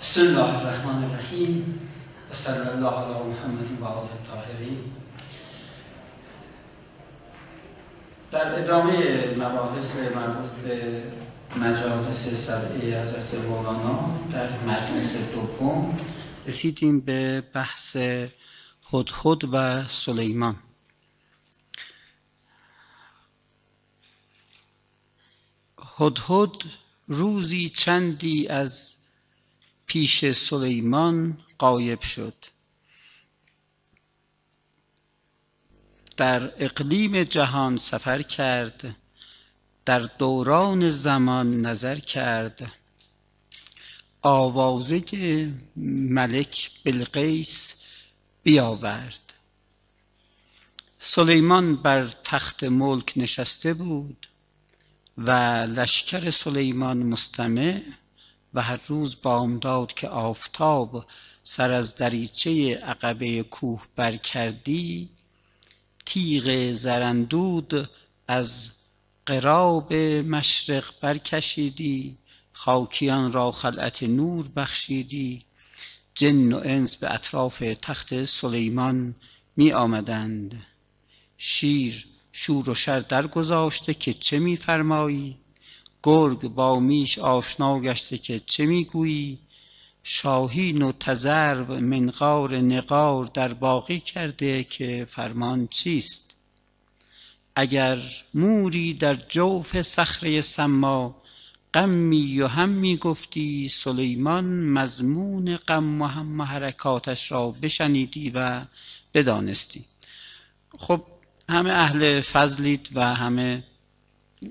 بسم الله الرحمن الرحیم و صلی الله علی محمد و آل الطاهرین در ادامه مباحث مربوط به مجالس سبعی حضرت مولانا در مجلس دوم رسیدیم به بحث هدهد و سلیمان هدهد روزی چندی از پیش سلیمان قایب شد در اقلیم جهان سفر کرد در دوران زمان نظر کرد آوازه ملک بلقیس بیاورد سلیمان بر تخت ملک نشسته بود و لشکر سلیمان مستمع و هر روز بامداد که آفتاب سر از دریچه عقبه کوه برکردی تیغ زرندود از قراب مشرق برکشیدی خاکیان را خلعت نور بخشیدی جن و انس به اطراف تخت سلیمان می آمدند شیر شور و شر گذاشته که چه میفرمایی گرگ با میش آشنا گشته که چه میگویی شاهین و تزرو منقار نقار در باقی کرده که فرمان چیست اگر موری در جوف صخره سما غمی و هم می گفتی سلیمان مضمون غم و هم حرکاتش را بشنیدی و بدانستی خب همه اهل فضلید و همه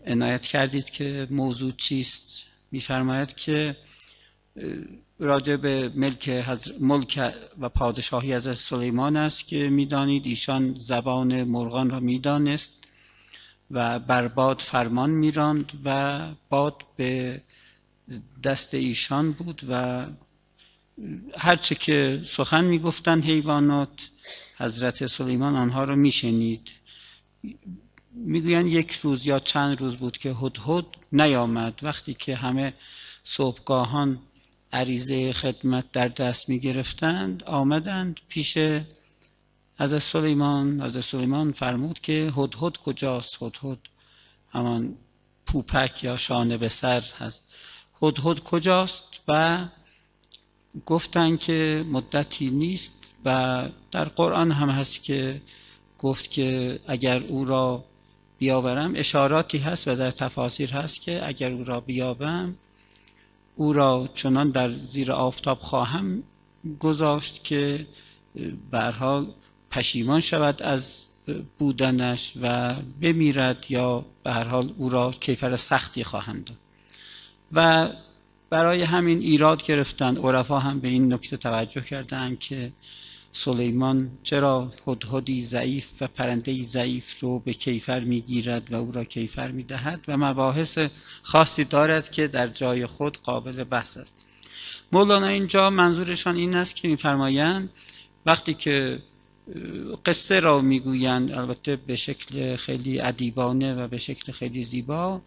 عنایت کردید که موضوع چیست میفرماید که راجع به ملک, حضر... ملک و پادشاهی از سلیمان است که میدانید ایشان زبان مرغان را میدانست و بر باد فرمان میراند و باد به دست ایشان بود و هرچه که سخن میگفتند حیوانات حضرت سلیمان آنها را میشنید میگویند یک روز یا چند روز بود که هدهد نیامد وقتی که همه صبحگاهان عریضه خدمت در دست می گرفتند آمدند پیش از سلیمان از سلیمان فرمود که هدهد کجاست هدهد همان پوپک یا شانه به سر هست هدهد کجاست و گفتند که مدتی نیست و در قرآن هم هست که گفت که اگر او را بیاورم اشاراتی هست و در تفاسیر هست که اگر او را بیابم او را چنان در زیر آفتاب خواهم گذاشت که برها پشیمان شود از بودنش و بمیرد یا به هر حال او را کیفر سختی خواهم داد و برای همین ایراد گرفتن عرفا هم به این نکته توجه کردند که سلیمان چرا هدهدی ضعیف و پرندهی ضعیف رو به کیفر میگیرد و او را کیفر میدهد و مباحث خاصی دارد که در جای خود قابل بحث است مولانا اینجا منظورشان این است که میفرمایند وقتی که قصه را میگویند البته به شکل خیلی ادیبانه و به شکل خیلی زیبا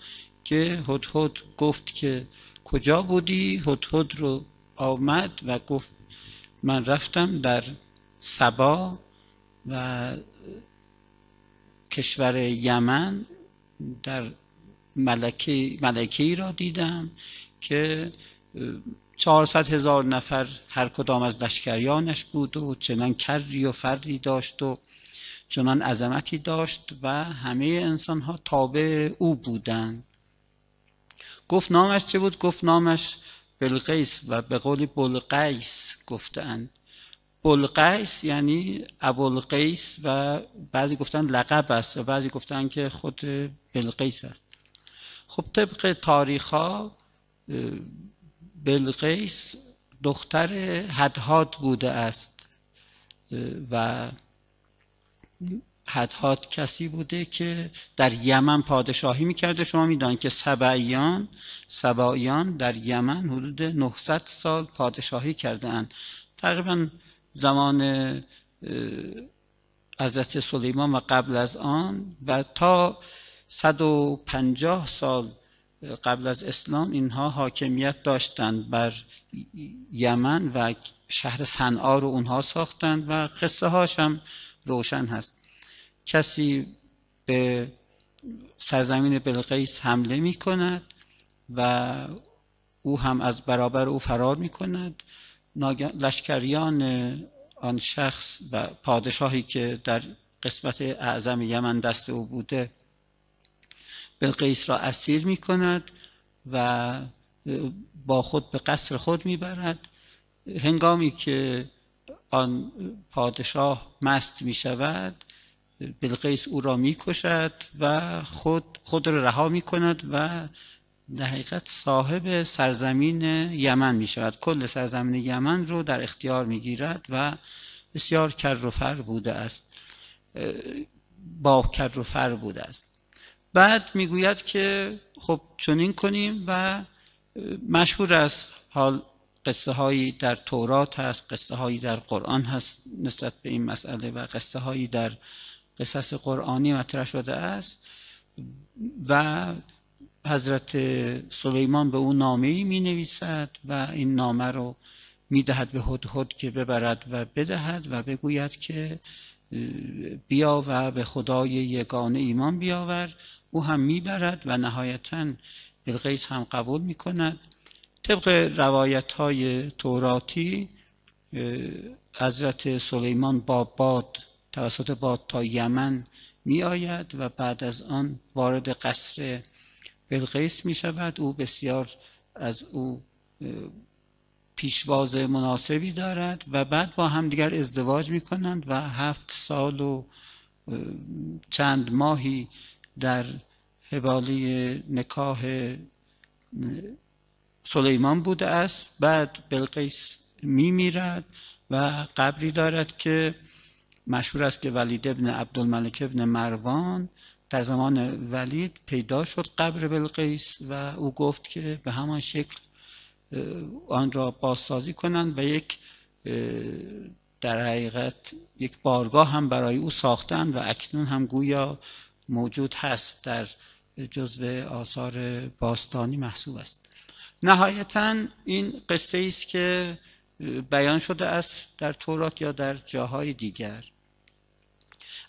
که هدهد گفت که کجا بودی هدهد رو آمد و گفت من رفتم در سبا و کشور یمن در ملکی, ملکی را دیدم که 400 هزار نفر هر کدام از لشکریانش بود و چنان کری و فردی داشت و چنان عظمتی داشت و همه انسان ها تابع او بودند گفت نامش چه بود؟ گفت نامش بلقیس و به قول بلقیس گفتند بلقیس یعنی ابوالقیس و بعضی گفتن لقب است و بعضی گفتن که خود بلقیس است خب طبق تاریخ ها بلقیس دختر حدهاد بوده است و حدهاد کسی بوده که در یمن پادشاهی میکرده شما میدان که سبعیان سبعیان در یمن حدود 900 سال پادشاهی اند تقریبا زمان حضرت سلیمان و قبل از آن و تا 150 سال قبل از اسلام اینها حاکمیت داشتند بر یمن و شهر صنعا رو اونها ساختند و قصه هاش هم روشن هست کسی به سرزمین بلقیس حمله می کند و او هم از برابر او فرار می کند لشکریان آن شخص و پادشاهی که در قسمت اعظم یمن دست او بوده بلقیس را اسیر می کند و با خود به قصر خود میبرد هنگامی که آن پادشاه مست می شود بلقیس او را می کشد و خود, خود را رها می کند و در حقیقت صاحب سرزمین یمن می شود کل سرزمین یمن رو در اختیار می گیرد و بسیار کر بوده است با کر و بوده است بعد میگوید که خب چنین کنیم و مشهور است حال قصه هایی در تورات هست قصه هایی در قرآن هست نسبت به این مسئله و قصه هایی در قصص قرآنی مطرح شده است و حضرت سلیمان به او نامه ای می نویسد و این نامه رو می دهد به هدهد که ببرد و بدهد و بگوید که بیا و به خدای یگانه ایمان بیاور او هم میبرد و نهایتا بلغیس هم قبول می کند طبق روایت های توراتی حضرت سلیمان با باد توسط باد تا یمن می آید و بعد از آن وارد قصر بلقیس می شود او بسیار از او پیشواز مناسبی دارد و بعد با هم دیگر ازدواج می کنند و هفت سال و چند ماهی در حوالی نکاه سلیمان بوده است بعد بلقیس می میرد و قبری دارد که مشهور است که ولید ابن عبدالملک ابن مروان در زمان ولید پیدا شد قبر بلقیس و او گفت که به همان شکل آن را بازسازی کنند و یک در حقیقت یک بارگاه هم برای او ساختند و اکنون هم گویا موجود هست در جزو آثار باستانی محسوب است نهایتا این قصه ای است که بیان شده است در تورات یا در جاهای دیگر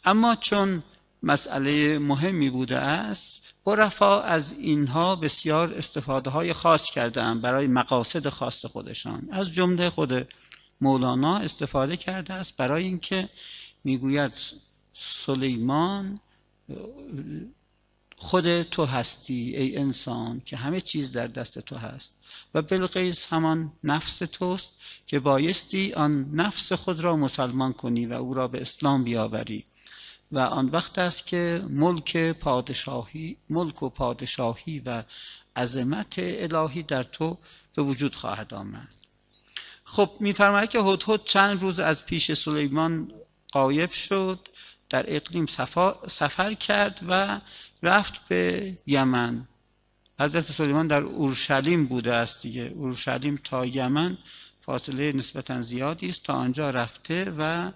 اما چون مسئله مهمی بوده است برفا از اینها بسیار استفاده های خاص کردن برای مقاصد خاص خودشان از جمله خود مولانا استفاده کرده است برای اینکه میگوید سلیمان خود تو هستی ای انسان که همه چیز در دست تو هست و بلقیس همان نفس توست که بایستی آن نفس خود را مسلمان کنی و او را به اسلام بیاوری و آن وقت است که ملک پادشاهی ملک و پادشاهی و عظمت الهی در تو به وجود خواهد آمد خب میفرماید که هدهد چند روز از پیش سلیمان قایب شد در اقلیم سفر کرد و رفت به یمن حضرت سلیمان در اورشلیم بوده است دیگه اورشلیم تا یمن فاصله نسبتا زیادی است تا آنجا رفته و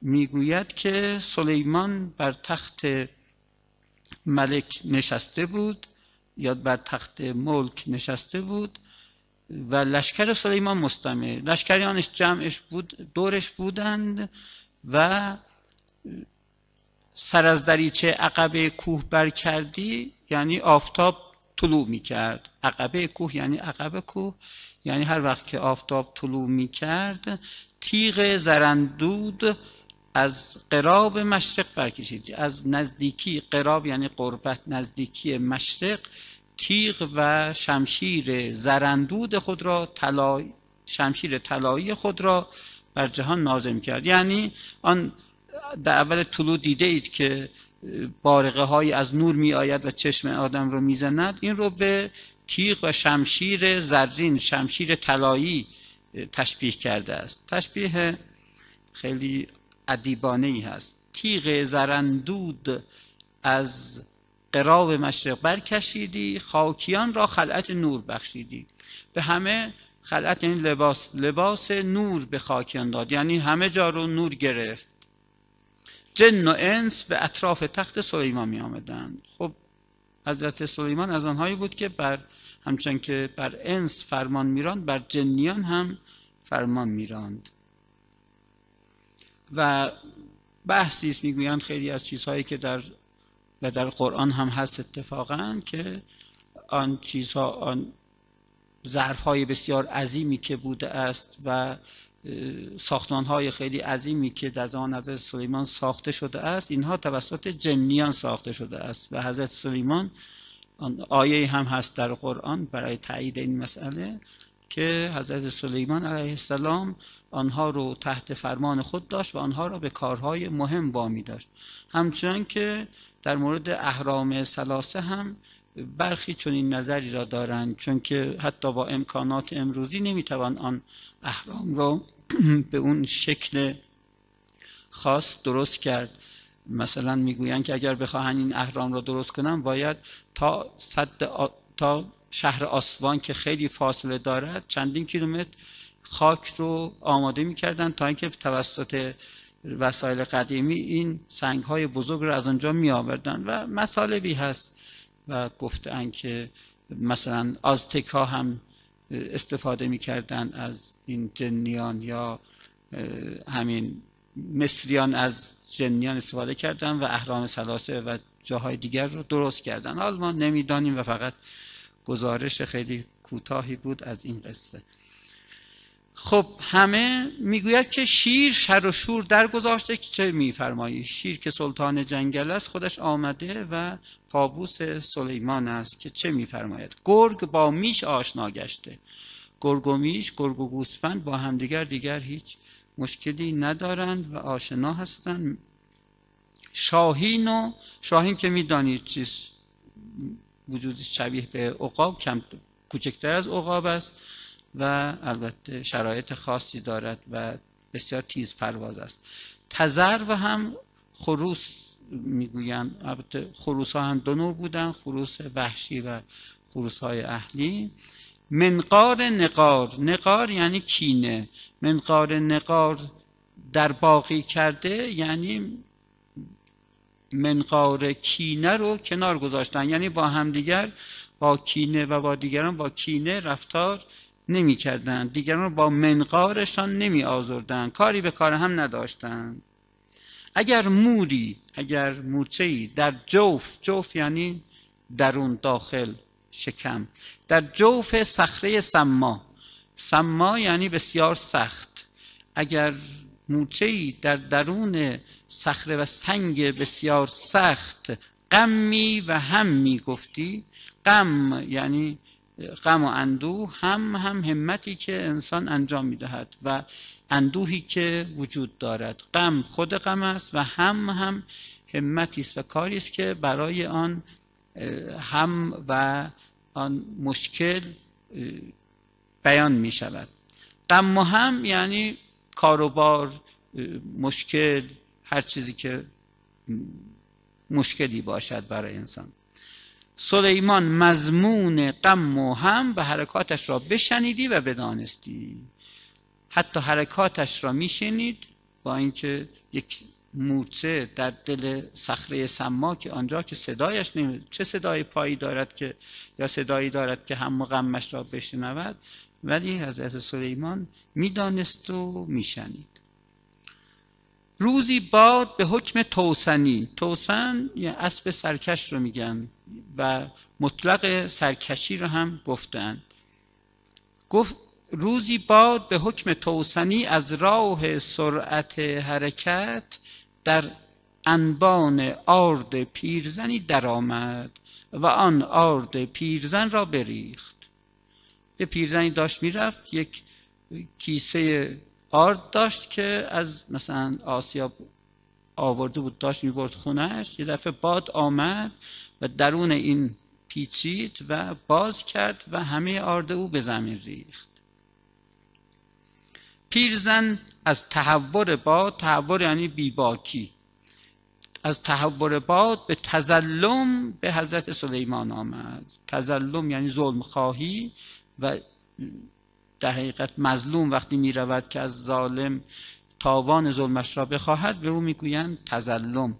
میگوید که سلیمان بر تخت ملک نشسته بود یا بر تخت ملک نشسته بود و لشکر سلیمان مستمع لشکریانش جمعش بود دورش بودند و سر از دریچه عقبه کوه بر کردی یعنی آفتاب طلوع می کرد عقبه کوه یعنی عقبه کوه یعنی هر وقت که آفتاب طلوع می کرد تیغ زرندود از قراب مشرق برکشید از نزدیکی قراب یعنی قربت نزدیکی مشرق تیغ و شمشیر زرندود خود را شمشیر طلایی خود را بر جهان نازم کرد یعنی آن در اول طلوع دیده اید که بارقه های از نور می آید و چشم آدم رو زند این رو به تیغ و شمشیر زرین شمشیر طلایی تشبیه کرده است تشبیه خیلی ادیبانه ای هست تیغ زرندود از قراب مشرق برکشیدی خاکیان را خلعت نور بخشیدی به همه خلعت این یعنی لباس لباس نور به خاکیان داد یعنی همه جا رو نور گرفت جن و انس به اطراف تخت سلیمان می آمدند خب حضرت سلیمان از آنهایی بود که بر همچنان که بر انس فرمان میراند بر جنیان هم فرمان میراند و بحثی است میگویند خیلی از چیزهایی که در و در قرآن هم هست اتفاقا که آن چیزها آن ظرفهای بسیار عظیمی که بوده است و ساختمان های خیلی عظیمی که در زمان حضرت سلیمان ساخته شده است اینها توسط جنیان ساخته شده است و حضرت سلیمان آیه هم هست در قرآن برای تایید این مسئله که حضرت سلیمان علیه السلام آنها رو تحت فرمان خود داشت و آنها را به کارهای مهم وامی داشت همچنان که در مورد اهرام سلاسه هم برخی این نظری را دارند چون که حتی با امکانات امروزی نمیتوان آن اهرام را به اون شکل خاص درست کرد مثلا میگویند که اگر بخواهن این اهرام را درست کنن باید تا صد تا شهر آسوان که خیلی فاصله دارد چندین کیلومتر خاک رو آماده میکردن تا اینکه توسط وسایل قدیمی این سنگ های بزرگ رو از آنجا می آوردن و مسالبی هست و گفتن که مثلا آزتک هم استفاده میکردن از این جنیان یا همین مصریان از جنیان استفاده کردن و اهرام سلاسه و جاهای دیگر رو درست کردن حال ما نمیدانیم و فقط گزارش خیلی کوتاهی بود از این قصه خب همه میگوید که شیر شر و شور در گذاشته که چه میفرمایی شیر که سلطان جنگل است خودش آمده و پابوس سلیمان است که چه میفرماید گرگ با میش آشنا گشته گرگ و میش گرگ و گوسفند با همدیگر دیگر هیچ مشکلی ندارند و آشنا هستند شاهین و شاهین که میدانید چیز وجود شبیه به عقاب کم کوچکتر از عقاب است و البته شرایط خاصی دارد و بسیار تیز پرواز است و هم خروس میگویم البته خروس ها هم دو نوع بودن خروس وحشی و خروس های اهلی منقار نقار نقار یعنی کینه منقار نقار در باقی کرده یعنی منقار کینه رو کنار گذاشتن یعنی با همدیگر با کینه و با دیگران با کینه رفتار نمی کردن دیگران با منقارشان نمی آزردن کاری به کار هم نداشتند اگر موری اگر ای در جوف جوف یعنی درون داخل شکم در جوف صخره سما سما یعنی بسیار سخت اگر ای در درون صخره و سنگ بسیار سخت غمی و هم می گفتی غم یعنی غم و اندوه هم هم همتی که انسان انجام میدهد و اندوهی که وجود دارد غم خود غم است و هم هم همتی است و کاری است که برای آن هم و آن مشکل بیان می شود غم و هم یعنی کاروبار مشکل هر چیزی که مشکلی باشد برای انسان سلیمان مضمون غم و هم و حرکاتش را بشنیدی و بدانستی حتی حرکاتش را میشنید با اینکه یک مورچه در دل صخره سما که آنجا که صدایش نمی چه صدای پایی دارد که یا صدایی دارد که هم غمش را بشنود ولی حضرت سلیمان میدانست و میشنید روزی باد به حکم توسنی توسن یعنی اسب سرکش رو میگن و مطلق سرکشی رو هم گفتن گفت روزی باد به حکم توسنی از راه سرعت حرکت در انبان آرد پیرزنی درآمد و آن آرد پیرزن را بریخت یه پیرزنی داشت میرفت یک کیسه آرد داشت که از مثلا آسیا آورده بود داشت میبرد خونش یه دفعه باد آمد و درون این پیچید و باز کرد و همه آرد او به زمین ریخت پیرزن از تحور باد تحور یعنی بیباکی از تحور باد به تزلم به حضرت سلیمان آمد تزلم یعنی ظلم خواهی و در حقیقت مظلوم وقتی می که از ظالم تاوان ظلمش را بخواهد به او میگویند تزلم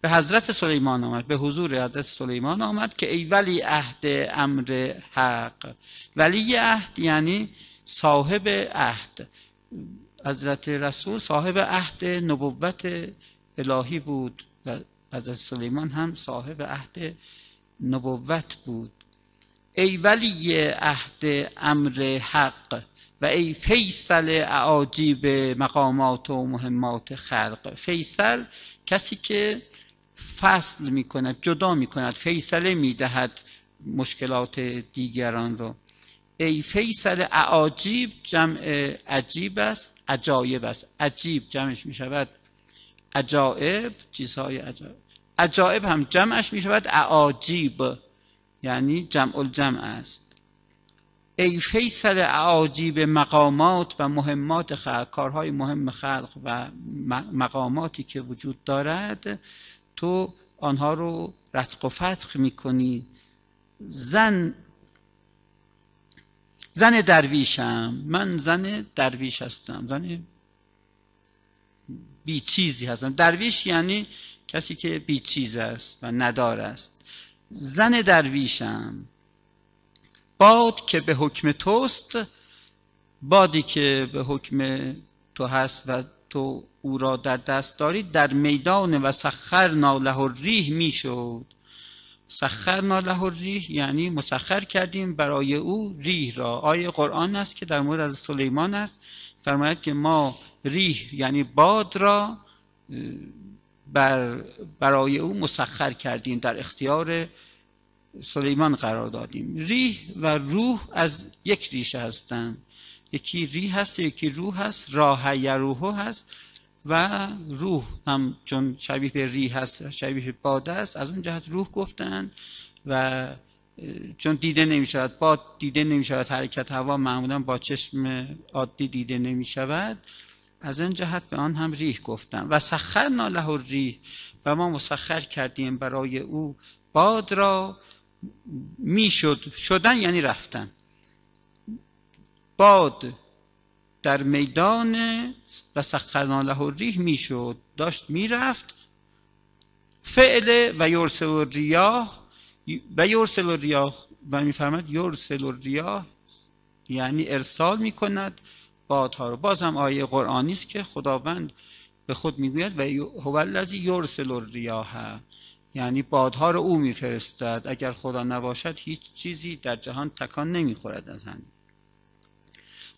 به حضرت سلیمان آمد به حضور حضرت سلیمان آمد که ای ولی عهد امر حق ولی عهد یعنی صاحب عهد حضرت رسول صاحب عهد نبوت الهی بود و حضرت سلیمان هم صاحب عهد نبوت بود ای ولی عهد امر حق و ای فیصل عاجیب مقامات و مهمات خلق فیصل کسی که فصل می کند جدا می کند فیصله می دهد مشکلات دیگران رو ای فیصل عاجیب جمع عجیب است عجایب است عجیب جمعش می شود عجایب چیزهای عجایب عجایب هم جمعش می شود یعنی جمع الجمع است ای فیصل عاجیب مقامات و مهمات خلق کارهای مهم خلق و مقاماتی که وجود دارد تو آنها رو رتق و فتق میکنی زن زن درویشم من زن درویش هستم زن بی چیزی هستم درویش یعنی کسی که بی چیز است و ندار است زن درویشم باد که به حکم توست بادی که به حکم تو هست و تو او را در دست داری در میدان و سخر ناله و ریح شود سخر ناله و ریح یعنی مسخر کردیم برای او ریح را آیه قرآن است که در مورد از سلیمان است فرماید که ما ریح یعنی باد را بر برای او مسخر کردیم در اختیار سلیمان قرار دادیم ریح و روح از یک ریشه هستند یکی ریح هست یکی روح هست راه روح هست و روح هم چون شبیه به ریح هست شبیه باد است از اون جهت روح گفتن و چون دیده نمی شود باد دیده نمی شود حرکت هوا معمولا با چشم عادی دیده نمی شود از این جهت به آن هم ریح گفتم و سخر له ریح و ما مسخر کردیم برای او باد را میشد شدن یعنی رفتن باد در میدان و ناله له ریح میشد داشت میرفت فعل و یرسل و ریاه و یرسل و ریاه و میفرمد و ریاه یعنی ارسال می کند بادها رو بازم آیه قرآنی است که خداوند به خود میگوید و هو الذی یرسل الریاح یعنی بادها رو او میفرستد اگر خدا نباشد هیچ چیزی در جهان تکان نمیخورد از همین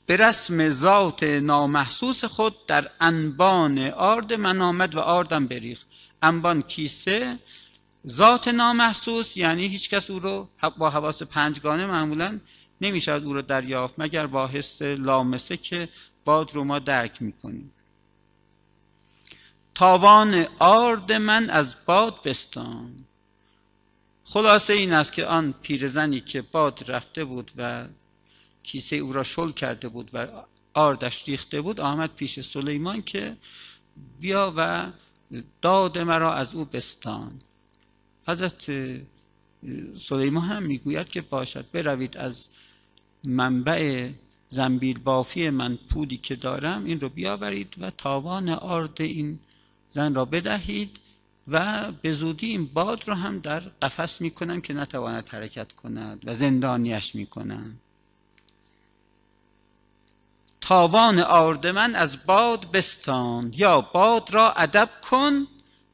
به رسم ذات نامحسوس خود در انبان آرد منامد و آردم بریخ انبان کیسه ذات نامحسوس یعنی هیچ کس او رو با حواس پنجگانه معمولا نمیشد او را دریافت مگر با حس لامسه که باد رو ما درک میکنیم تاوان آرد من از باد بستان خلاصه این است که آن پیرزنی که باد رفته بود و کیسه او را شل کرده بود و آردش ریخته بود آمد پیش سلیمان که بیا و داد مرا از او بستان حضرت سلیمان هم میگوید که باشد بروید از منبع زنبیر بافی من پودی که دارم این رو بیاورید و تاوان آرد این زن را بدهید و به زودی این باد رو هم در قفس کنم که نتواند حرکت کند و زندانیش کنم تاوان آرد من از باد بستان یا باد را ادب کن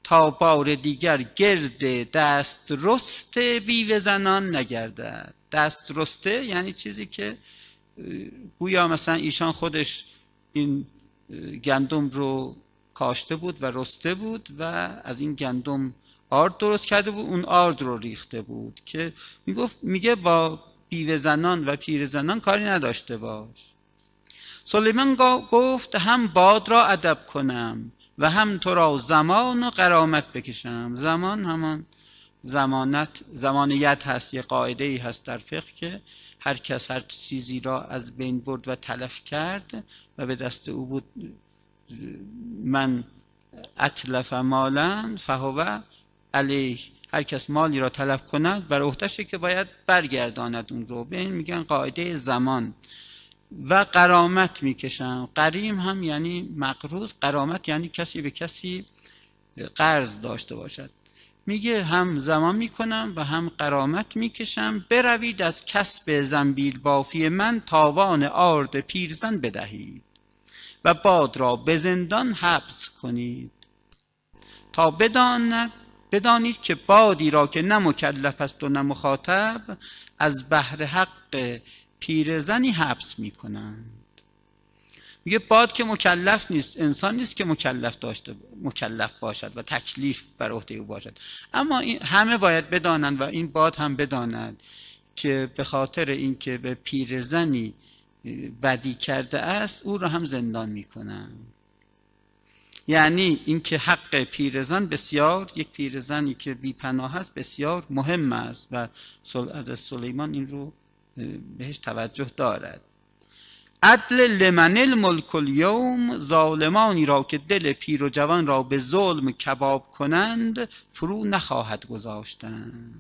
تا بار دیگر گرد دست رست بیوه زنان نگردد دست رسته یعنی چیزی که گویا مثلا ایشان خودش این گندم رو کاشته بود و رسته بود و از این گندم آرد درست کرده بود اون آرد رو ریخته بود که میگفت میگه با بیوه زنان و پیر زنان کاری نداشته باش سلیمان گفت هم باد را ادب کنم و هم تو را زمان و قرامت بکشم زمان همان زمانت زمانیت هست یه قاعده ای هست در فقه که هر کس هر چیزی را از بین برد و تلف کرد و به دست او بود من اطلف مالا فهو علیه هر کس مالی را تلف کند بر عهدهشه که باید برگرداند اون رو به این میگن قاعده زمان و قرامت میکشن قریم هم یعنی مقروض قرامت یعنی کسی به کسی قرض داشته باشد میگه هم زمان میکنم و هم قرامت میکشم بروید از کسب زنبیل بافی من تاوان آرد پیرزن بدهید و باد را به زندان حبس کنید تا بداند بدانید که بادی را که نه مکلف است و نه از بهر حق پیرزنی حبس میکنند میگه باد که مکلف نیست انسان نیست که مکلف داشته مکلف باشد و تکلیف بر عهده او باشد اما این همه باید بدانند و این باد هم بداند که به خاطر اینکه به پیرزنی بدی کرده است او را هم زندان میکنند یعنی اینکه حق پیرزن بسیار یک پیرزنی که بی پناه است بسیار مهم است و از سلیمان این رو بهش توجه دارد عدل لمن الملک الیوم ظالمانی را که دل پیر و جوان را به ظلم کباب کنند فرو نخواهد گذاشتند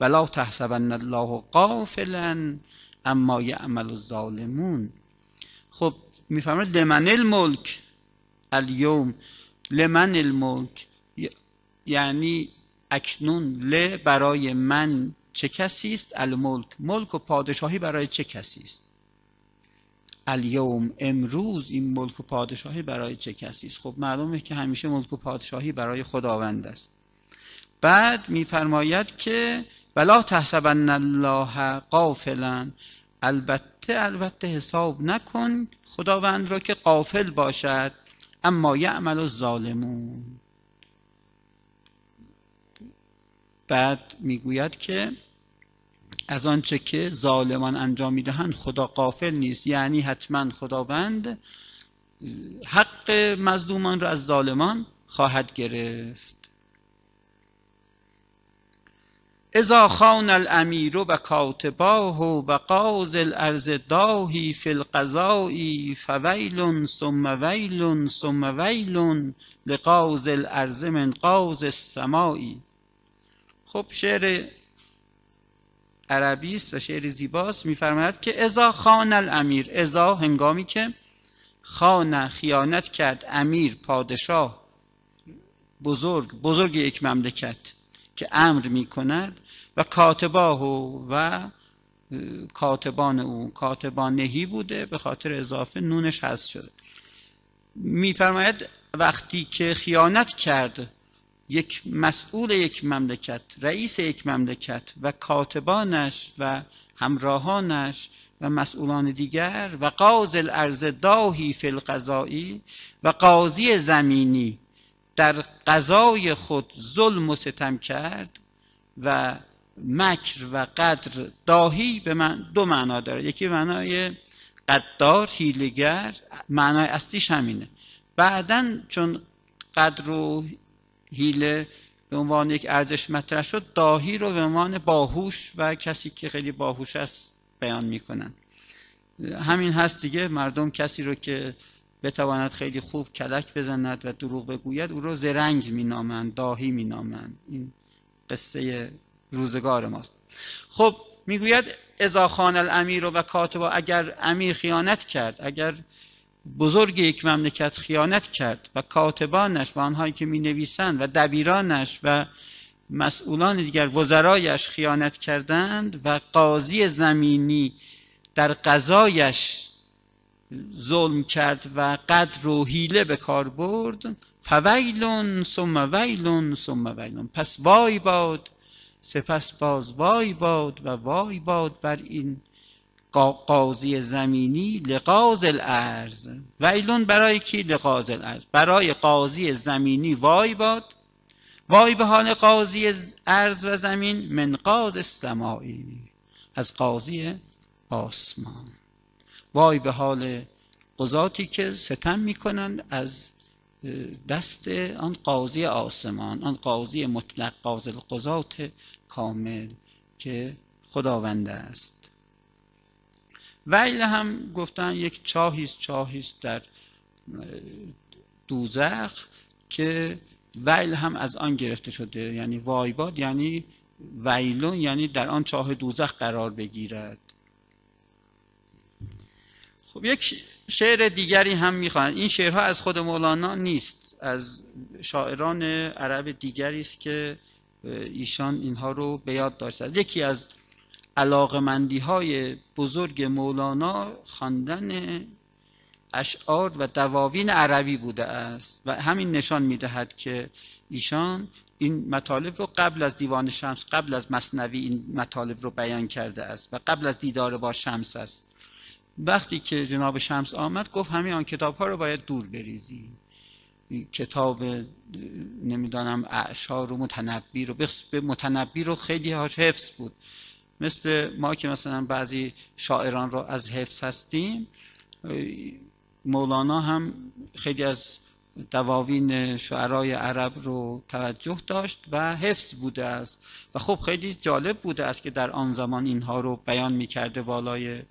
ولا تحسبن الله غافلا اما یعمل الظالمون خب میفهمید لمن الملک الیوم لمن الملک یعنی اکنون ل برای من چه کسی است الملک ملک و پادشاهی برای چه کسی است الیوم امروز این ملک و پادشاهی برای چه کسی است خب معلومه که همیشه ملک و پادشاهی برای خداوند است بعد میفرماید که ولا تحسبن الله قافلا البته البته حساب نکن خداوند را که قافل باشد اما یعمل ظالمون بعد میگوید که از آنچه که ظالمان انجام میدهند خدا قافل نیست یعنی حتما خداوند حق مظلومان را از ظالمان خواهد گرفت اذا خان الامیر و کاتباه و قاز الارز داهی فی القضاء فویل ثم ویل ثم ویل لقاز الارز من قاض السمایی خب شعر عربی است و شعر زیباست میفرماید که ازا خان الامیر ازا هنگامی که خان خیانت کرد امیر پادشاه بزرگ بزرگ یک مملکت که امر می کند و کاتباه و کاتبان او کاتبانهی بوده به خاطر اضافه نونش هست شده میفرماید وقتی که خیانت کرد یک مسئول یک مملکت رئیس یک مملکت و کاتبانش و همراهانش و مسئولان دیگر و قاضی الارض داهی فی القضایی و قاضی زمینی در قضای خود ظلم و ستم کرد و مکر و قدر داهی به من دو معنا داره یکی معنای قدار هیلگر معنای اصلیش همینه بعدا چون قدر و هیله به عنوان یک ارزش مطرح شد داهی رو به عنوان باهوش و کسی که خیلی باهوش است بیان میکنن همین هست دیگه مردم کسی رو که بتواند خیلی خوب کلک بزند و دروغ بگوید او رو زرنگ مینامند داهی مینامند این قصه روزگار ماست خب میگوید ازا خان الامیر و کاتبا اگر امیر خیانت کرد اگر بزرگ یک مملکت خیانت کرد و کاتبانش و آنهایی که می نویسند و دبیرانش و مسئولان دیگر وزرایش خیانت کردند و قاضی زمینی در قضایش ظلم کرد و قدر و حیله به کار برد فویلون ثم ویلون ثم ویلون پس وای باد سپس باز وای باد و وای باد بر این قاضی زمینی لقاز الارض ویلون برای کی لقاز الارض برای قاضی زمینی وای باد وای به حال قاضی ارز و زمین من قاز السماعی از قاضی آسمان وای به حال قضاتی که ستم میکنند از دست آن قاضی آسمان آن قاضی مطلق قاضی القضات کامل که خداوند است ویل هم گفتن یک چاهیست چاهیست در دوزخ که ویل هم از آن گرفته شده یعنی وایباد یعنی ویلون یعنی در آن چاه دوزخ قرار بگیرد خب یک شعر دیگری هم میخوان این شعرها از خود مولانا نیست از شاعران عرب دیگری است که ایشان اینها رو به یاد داشتند یکی از علاقمندی های بزرگ مولانا خواندن اشعار و دواوین عربی بوده است و همین نشان دهد که ایشان این مطالب رو قبل از دیوان شمس قبل از مصنوی این مطالب رو بیان کرده است و قبل از دیدار با شمس است وقتی که جناب شمس آمد گفت همین آن کتاب ها رو باید دور بریزی کتاب نمیدانم اعشار و متنبی رو به متنبی رو خیلی هاش حفظ بود مثل ما که مثلا بعضی شاعران را از حفظ هستیم مولانا هم خیلی از دواوین شعرای عرب رو توجه داشت و حفظ بوده است و خب خیلی جالب بوده است که در آن زمان اینها رو بیان می کرده بالای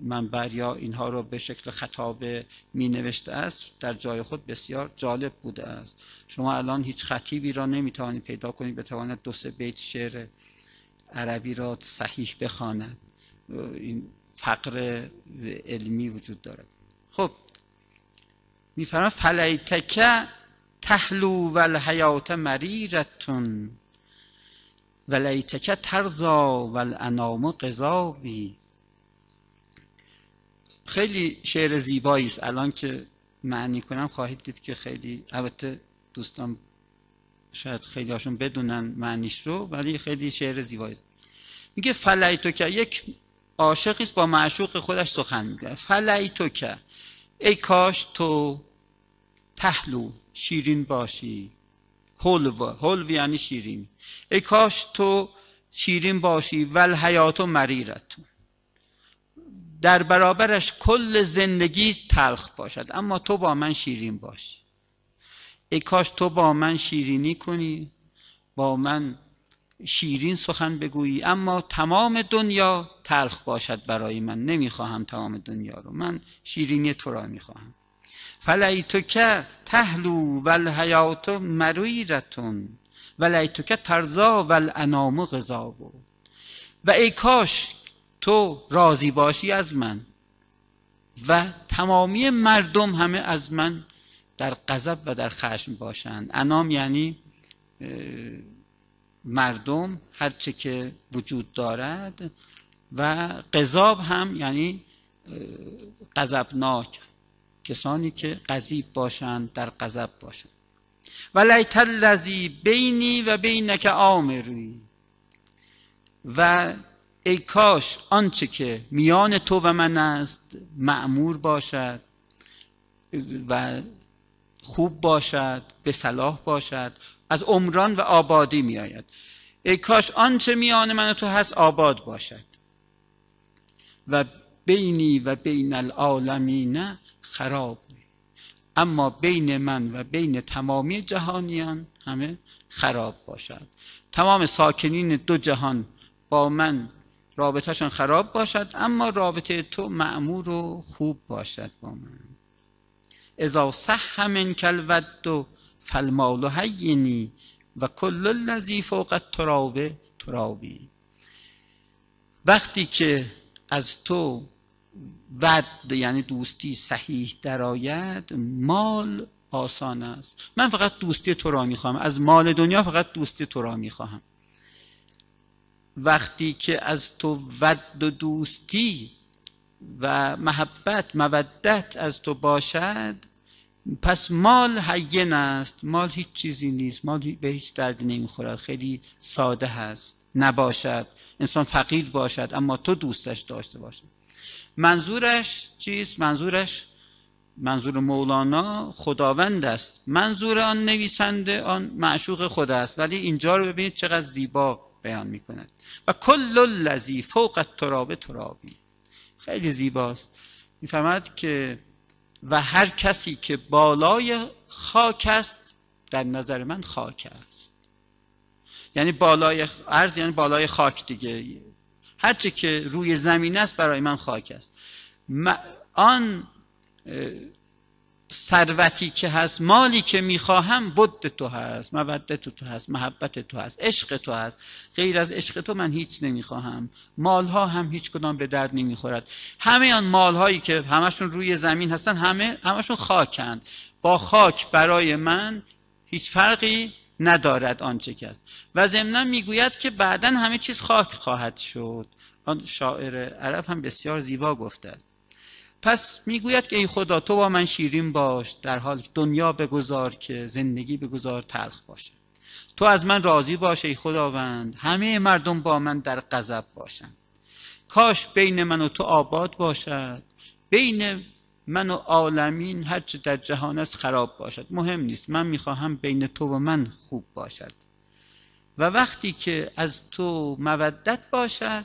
منبر یا اینها رو به شکل خطابه می نوشته است در جای خود بسیار جالب بوده است شما الان هیچ خطیبی را نمی توانید پیدا کنید بتواند دو سه بیت شعر عربی را صحیح بخواند این فقر علمی وجود دارد خب میفرما فلیتک تحلو و الحیات مریرتون ولیتک ترزا و الانام قذابی خیلی شعر زیبایی است الان که معنی کنم خواهید دید که خیلی البته دوستان شاید خیلی هاشون بدونن معنیش رو ولی خیلی شعر زیبایی میگه تو که یک عاشقی است با معشوق خودش سخن میگه تو که ای کاش تو تحلو شیرین باشی حلو حلو یعنی شیرین ای کاش تو شیرین باشی ول حیات و مریرتون در برابرش کل زندگی تلخ باشد اما تو با من شیرین باشی ای کاش تو با من شیرینی کنی با من شیرین سخن بگویی اما تمام دنیا تلخ باشد برای من نمیخواهم تمام دنیا رو من شیرینی تو را میخواهم که تهلو و مریرتون ولیتو که ترزا و الانام و ای کاش تو راضی باشی از من و تمامی مردم همه از من در غضب و در خشم باشند انام یعنی مردم هرچه که وجود دارد و قذاب هم یعنی غضبناک کسانی که قذیب باشند در غضب باشند و لیت الذی بینی و بینک آمری و ای کاش آنچه که میان تو و من است معمور باشد و خوب باشد به صلاح باشد از عمران و آبادی می آید ای کاش آنچه میان من و تو هست آباد باشد و بینی و بین العالمین خراب اما بین من و بین تمامی جهانیان همه خراب باشد تمام ساکنین دو جهان با من رابطهشان خراب باشد اما رابطه تو معمور و خوب باشد با من اذا صح من ود فالمال هینی و کل الذی فوق التراب ترابی وقتی که از تو ود یعنی دوستی صحیح درآید مال آسان است من فقط دوستی تو را میخواهم از مال دنیا فقط دوستی تو را میخواهم وقتی که از تو ود و دوستی و محبت مودت از تو باشد پس مال حین است مال هیچ چیزی نیست مال به هیچ دردی نمیخورد خیلی ساده هست نباشد انسان فقیر باشد اما تو دوستش داشته باشد منظورش چیست منظورش منظور مولانا خداوند است منظور آن نویسنده آن معشوق خود است ولی اینجا رو ببینید چقدر زیبا بیان می کند و کل الذی فوق التراب ترابی خیلی زیباست میفهمد که و هر کسی که بالای خاک است در نظر من خاک است یعنی بالای عرض یعنی بالای خاک دیگه هرچه که روی زمین است برای من خاک است آن ثروتی که هست مالی که میخواهم بد تو هست مودت تو هست محبت تو هست عشق تو هست غیر از عشق تو من هیچ نمیخواهم مالها هم هیچ کدام به درد نمیخورد همه آن مالهایی که همشون روی زمین هستن همه همشون خاکند با خاک برای من هیچ فرقی ندارد آنچه که است و ضمنا میگوید که بعدا همه چیز خاک خواهد شد آن شاعر عرب هم بسیار زیبا گفته است پس میگوید که ای خدا تو با من شیرین باش در حال دنیا بگذار که زندگی بگذار تلخ باشد تو از من راضی باش ای خداوند همه مردم با من در غضب باشند کاش بین من و تو آباد باشد بین من و عالمین هرچه در جهان است خراب باشد مهم نیست من میخواهم بین تو و من خوب باشد و وقتی که از تو مودت باشد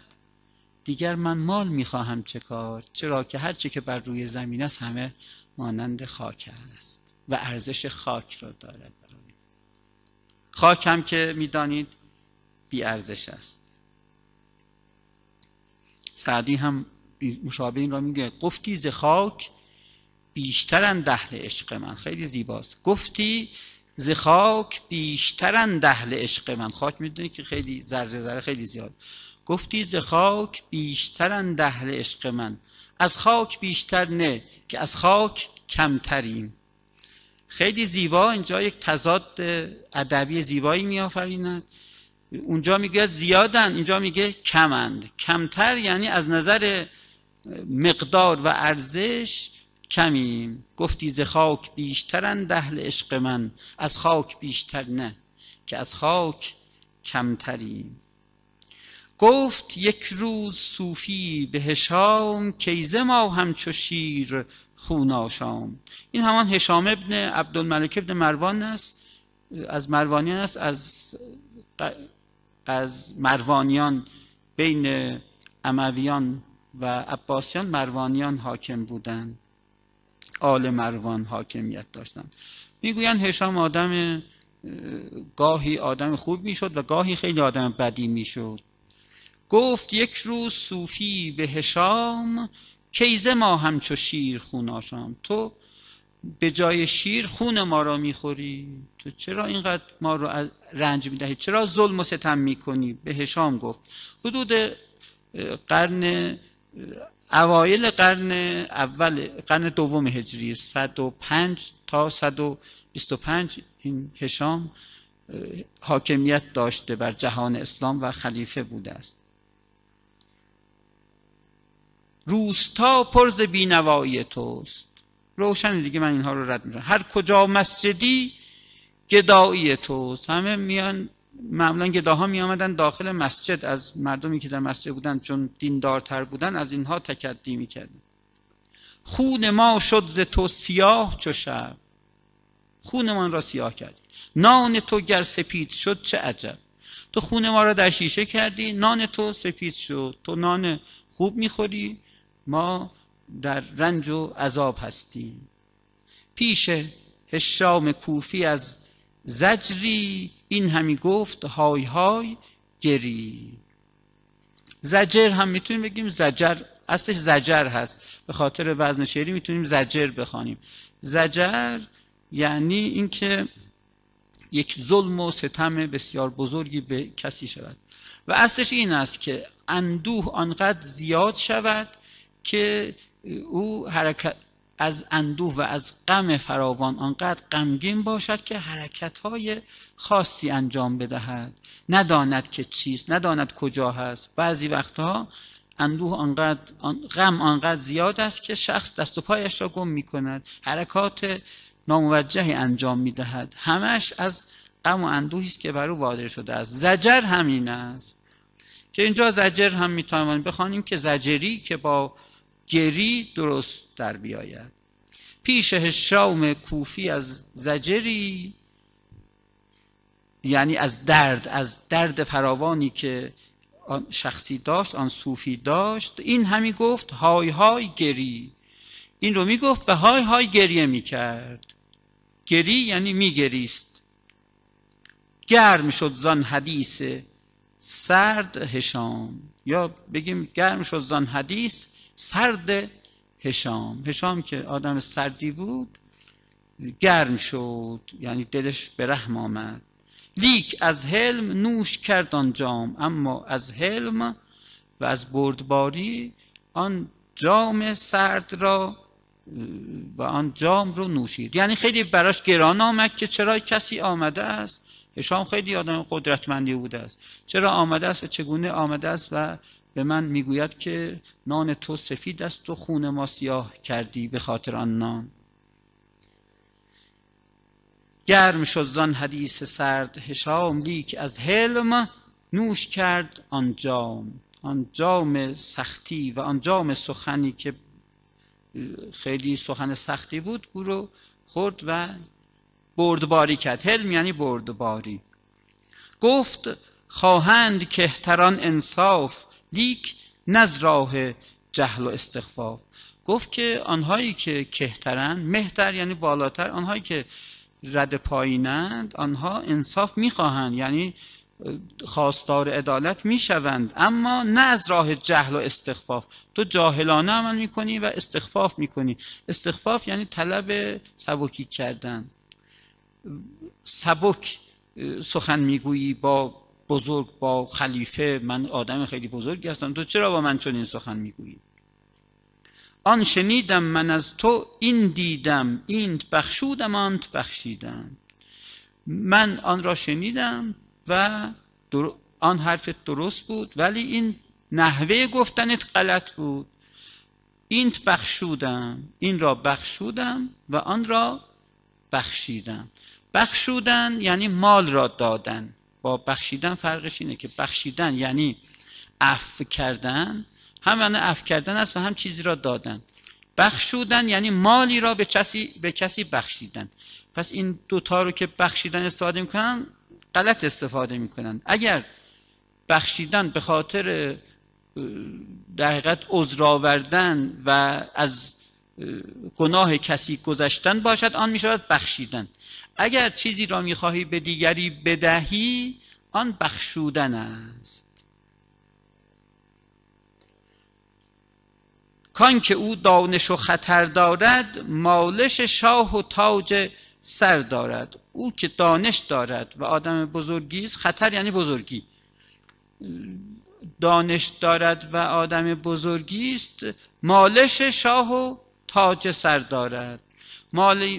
دیگر من مال میخواهم چه کار چرا که هر چی که بر روی زمین است همه مانند خاک است و ارزش خاک را دارد برای خاک هم که میدانید بی ارزش است سعدی هم مشابه این را میگه گفتی ز خاک بیشترن دهل عشق من خیلی زیباست گفتی ز خاک بیشترن دهل عشق من خاک میدونی که خیلی ذره ذره خیلی زیاد گفتی ز خاک بیشترن دهل عشق من از خاک بیشتر نه که از خاک کمتریم خیلی زیبا اینجا یک تضاد ادبی زیبایی میآفریند اونجا میگه زیادن اینجا میگه کمند کمتر یعنی از نظر مقدار و ارزش کمیم گفتی ز خاک بیشترن دهل عشق من از خاک بیشتر نه که از خاک کمتریم گفت یک روز صوفی به هشام کیزه ما همچو شیر خوناشام این همان هشام ابن عبدالملک ابن مروان است از مروانیان است از از مروانیان بین امویان و عباسیان مروانیان حاکم بودند آل مروان حاکمیت داشتند میگویند هشام آدم گاهی آدم خوب میشد و گاهی خیلی آدم بدی میشد گفت یک روز صوفی به هشام کیزه ما همچو شیر آشام تو به جای شیر خون ما را میخوری تو چرا اینقدر ما رو از رنج میدهی چرا ظلم و ستم میکنی به هشام گفت حدود قرن اوایل قرن اول قرن دوم هجری 105 تا 125 این هشام حاکمیت داشته بر جهان اسلام و خلیفه بوده است روستا پرز بینوایی توست روشن دیگه من اینها رو رد میکنم هر کجا مسجدی گدایی توست همه میان معمولا گداها می آمدن داخل مسجد از مردمی که در مسجد بودن چون دیندارتر بودن از اینها تکدی میکردن خون ما شد ز تو سیاه چو شب خونمان را سیاه کردی نان تو گر سپید شد چه عجب تو خون ما را در شیشه کردی نان تو سپید شد تو نان خوب میخوری ما در رنج و عذاب هستیم پیش هشام کوفی از زجری این همی گفت های های گری زجر هم میتونیم بگیم زجر اصلش زجر هست به خاطر وزن شعری میتونیم زجر بخوانیم زجر یعنی اینکه یک ظلم و ستم بسیار بزرگی به کسی شود و اصلش این است که اندوه آنقدر زیاد شود که او حرکت از اندوه و از غم فراوان آنقدر غمگین باشد که حرکت های خاصی انجام بدهد نداند که چیست نداند کجا هست بعضی وقتها اندوه آنقدر غم آنقدر زیاد است که شخص دست و پایش را گم می کند حرکات ناموجهی انجام می دهد همش از غم و اندوهی است که بر او وارد شده است زجر همین است که اینجا زجر هم می توانیم بخوانیم که زجری که با گری درست در بیاید پیش هشام کوفی از زجری یعنی از درد از درد فراوانی که آن شخصی داشت آن صوفی داشت این همی گفت های های گری این رو میگفت به های های گریه میکرد گری یعنی میگریست گرم شد زن حدیث سرد هشام یا بگیم گرم شد زن حدیث سرد هشام هشام که آدم سردی بود گرم شد یعنی دلش به رحم آمد لیک از حلم نوش کرد آن جام اما از حلم و از بردباری آن جام سرد را و آن جام رو نوشید یعنی خیلی براش گران آمد که چرا کسی آمده است هشام خیلی آدم قدرتمندی بوده است چرا آمده است و چگونه آمده است و به من میگوید که نان تو سفید است و خون ما سیاه کردی به خاطر آن نان گرم شد زان حدیث سرد هشام لیک از حلم نوش کرد آن جام آن جام سختی و آن جام سخنی که خیلی سخن سختی بود او رو خورد و بردباری کرد حلم یعنی بردباری گفت خواهند که تران انصاف لیک نه راه جهل و استخفاف گفت که آنهایی که کهترند مهتر یعنی بالاتر آنهایی که رد پایینند آنها انصاف میخواهند یعنی خواستار عدالت میشوند اما نه از راه جهل و استخفاف تو جاهلانه عمل میکنی و استخفاف میکنی استخفاف یعنی طلب سبکی کردن سبک سخن میگویی با بزرگ با خلیفه من آدم خیلی بزرگی هستم تو چرا با من چنین سخن میگویی آن شنیدم من از تو این دیدم این بخشودم آنت بخشیدم من آن را شنیدم و آن حرفت درست بود ولی این نحوه گفتنت غلط بود این بخشودم این را بخشودم و آن را بخشیدم بخشودن یعنی مال را دادن با بخشیدن فرقش اینه که بخشیدن یعنی اف کردن هم یعنی اف کردن است و هم چیزی را دادن بخشودن یعنی مالی را به کسی به کسی بخشیدن پس این دوتا رو که بخشیدن استفاده میکنن غلط استفاده میکنن اگر بخشیدن به خاطر در حقیقت عذر آوردن و از گناه کسی گذشتن باشد آن می بخشیدن اگر چیزی را میخواهی به دیگری بدهی آن بخشودن است کان که او دانش و خطر دارد مالش شاه و تاج سر دارد او که دانش دارد و آدم بزرگی است خطر یعنی بزرگی دانش دارد و آدم بزرگی است مالش شاه و تاج سر دارد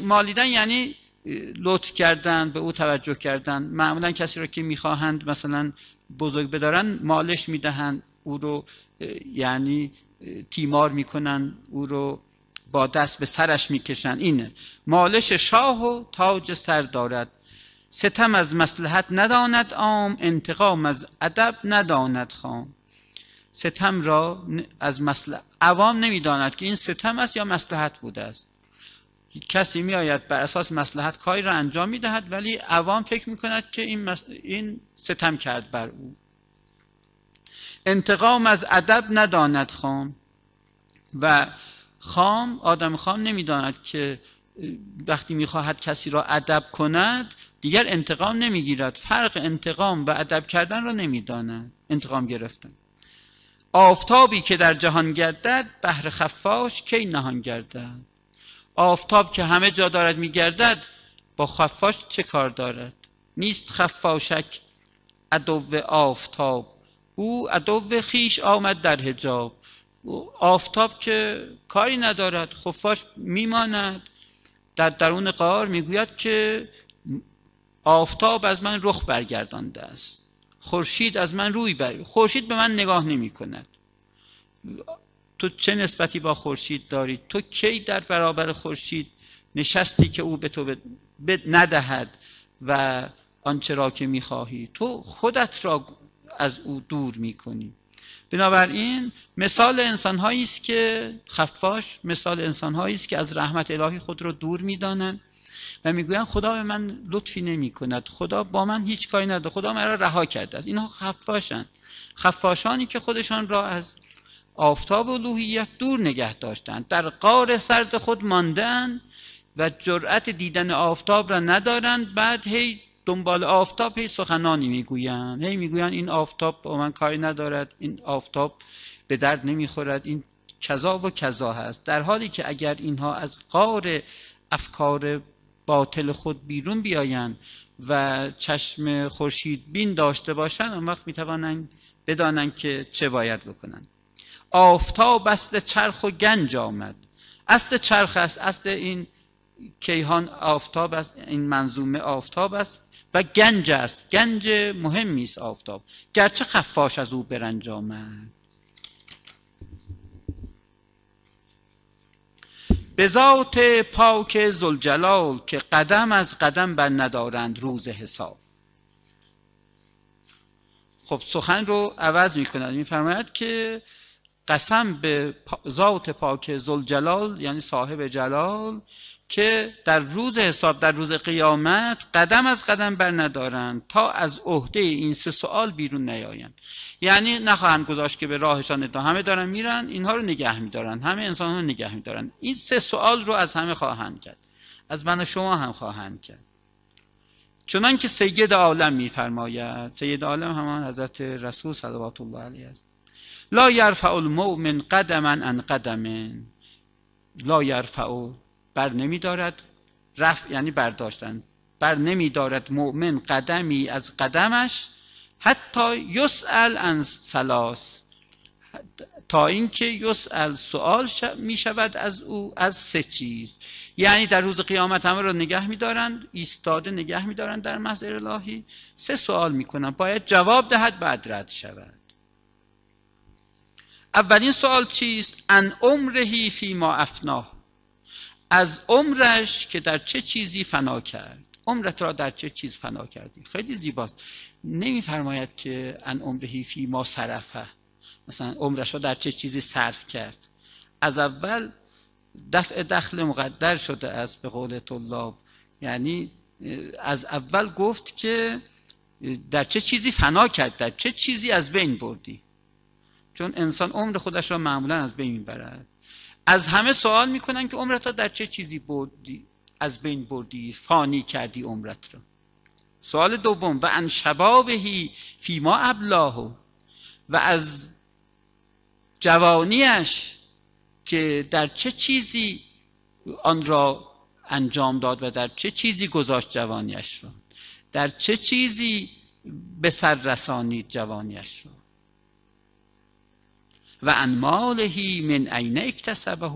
مالیدن یعنی لطف کردن به او توجه کردن معمولا کسی را که میخواهند مثلا بزرگ بدارن مالش میدهند او رو یعنی تیمار میکنن او رو با دست به سرش میکشن اینه مالش شاه و تاج سر دارد ستم از مسلحت نداند آم انتقام از ادب نداند خام ستم را از مسلحت عوام نمیداند که این ستم است یا مسلحت بوده است کسی میآید بر اساس مسلحت کاری را انجام میدهد ولی عوام فکر میکند که این, این ستم کرد بر او انتقام از ادب نداند خام و خام آدم خام نمیداند که وقتی میخواهد کسی را ادب کند دیگر انتقام نمیگیرد فرق انتقام و ادب کردن را نمیداند انتقام گرفتن آفتابی که در جهان گردد بهر خفاش کی نهان گردد آفتاب که همه جا دارد میگردد با خفاش چه کار دارد نیست خفاشک عدو آفتاب او عدو خیش آمد در هجاب آفتاب که کاری ندارد خفاش میماند در درون قار میگوید که آفتاب از من رخ برگردانده است خورشید از من روی بر خورشید به من نگاه نمی کند تو چه نسبتی با خورشید داری تو کی در برابر خورشید نشستی که او به تو ندهد و آنچه را که میخواهی تو خودت را از او دور میکنی بنابراین مثال انسانهایی است که خفاش مثال انسانهایی است که از رحمت الهی خود را دور میدانند و میگویند خدا به من لطفی نمی کند خدا با من هیچ کاری نداره خدا مرا رها کرده است اینها خفاشند خفاشانی که خودشان را از آفتاب الوهیت دور نگه داشتند در قار سرد خود ماندن و جرأت دیدن آفتاب را ندارند بعد هی دنبال آفتاب هی سخنانی میگویند هی میگویند این آفتاب با من کاری ندارد این آفتاب به درد نمیخورد این کذا و کذا هست در حالی که اگر اینها از قار افکار باطل خود بیرون بیایند و چشم خورشید بین داشته باشند اون وقت میتوانند بدانند که چه باید بکنند آفتاب است چرخ و گنج آمد اصل چرخ است اصل این کیهان آفتاب است این منظومه آفتاب است و گنج است گنج مهمی است آفتاب گرچه خفاش از او برنج آمد به ذات پاک زلجلال که قدم از قدم بر ندارند روز حساب خب سخن رو عوض میکنند میفرماید که قسم به ذات پاک زلجلال یعنی صاحب جلال که در روز حساب در روز قیامت قدم از قدم بر تا از عهده این سه سوال بیرون نیایند یعنی نخواهند گذاشت که به راهشان ادام همه دارن میرن اینها رو نگه میدارن همه انسان رو نگه میدارن این سه سوال رو از همه خواهند کرد از من و شما هم خواهند کرد چنان که سید عالم میفرماید سید عالم همان حضرت رسول صلوات الله علیه است لا یرفع المؤمن قدما عن قدم لا یرفع بر نمی دارد رفع یعنی برداشتن بر نمی دارد مؤمن قدمی از قدمش حتی یسأل عن سلاس تا اینکه یسأل سوال می شود از او از سه چیز یعنی در روز قیامت همه را نگه می دارند ایستاده نگه می دارند در محضر الهی سه سوال می کنند باید جواب دهد بعد رد شود اولین سوال چیست ان عمرهی فی ما افنا از عمرش که در چه چیزی فنا کرد عمرت را در چه چیز فنا کردی خیلی زیباست نمیفرماید که ان عمرهی فی ما صرفه مثلا عمرش را در چه چیزی صرف کرد از اول دفع دخل مقدر شده است به قول طلاب یعنی از اول گفت که در چه چیزی فنا کرد در چه چیزی از بین بردی چون انسان عمر خودش را معمولا از بین میبرد از همه سوال میکنن که عمرت را در چه چیزی بردی از بین بردی فانی کردی عمرت را سوال دوم و ان شبابهی فیما ابلاهو و از جوانیش که در چه چیزی آن را انجام داد و در چه چیزی گذاشت جوانیش را در چه چیزی به سر رسانید جوانیش را و انماله من عین اکتسبه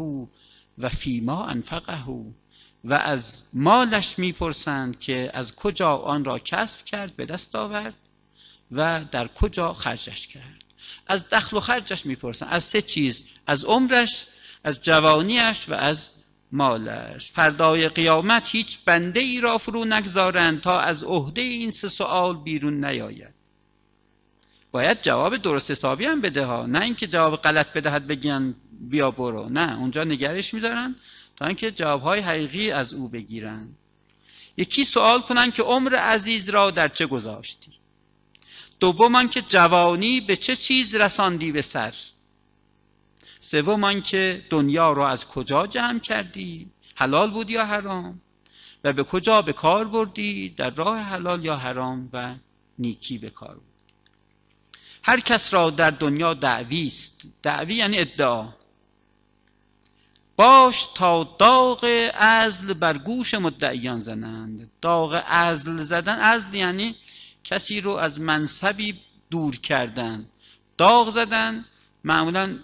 و فیما انفقه و از مالش میپرسند که از کجا آن را کسب کرد به دست آورد و در کجا خرجش کرد از دخل و خرجش میپرسند از سه چیز از عمرش از جوانیش و از مالش فردای قیامت هیچ بنده ای را فرو نگذارند تا از عهده این سه سوال بیرون نیاید باید جواب درست حسابی هم بده ها نه اینکه جواب غلط بدهد بگن بیا برو نه اونجا نگرش میدارن تا اینکه های حقیقی از او بگیرن یکی سوال کنن که عمر عزیز را در چه گذاشتی دوم که جوانی به چه چیز رساندی به سر سوم که دنیا را از کجا جمع کردی حلال بود یا حرام و به کجا به کار بردی در راه حلال یا حرام و نیکی به کار هر کس را در دنیا دعوی است دعوی یعنی ادعا باش تا داغ ازل بر گوش مدعیان زنند داغ ازل زدن ازل یعنی کسی رو از منصبی دور کردن داغ زدن معمولا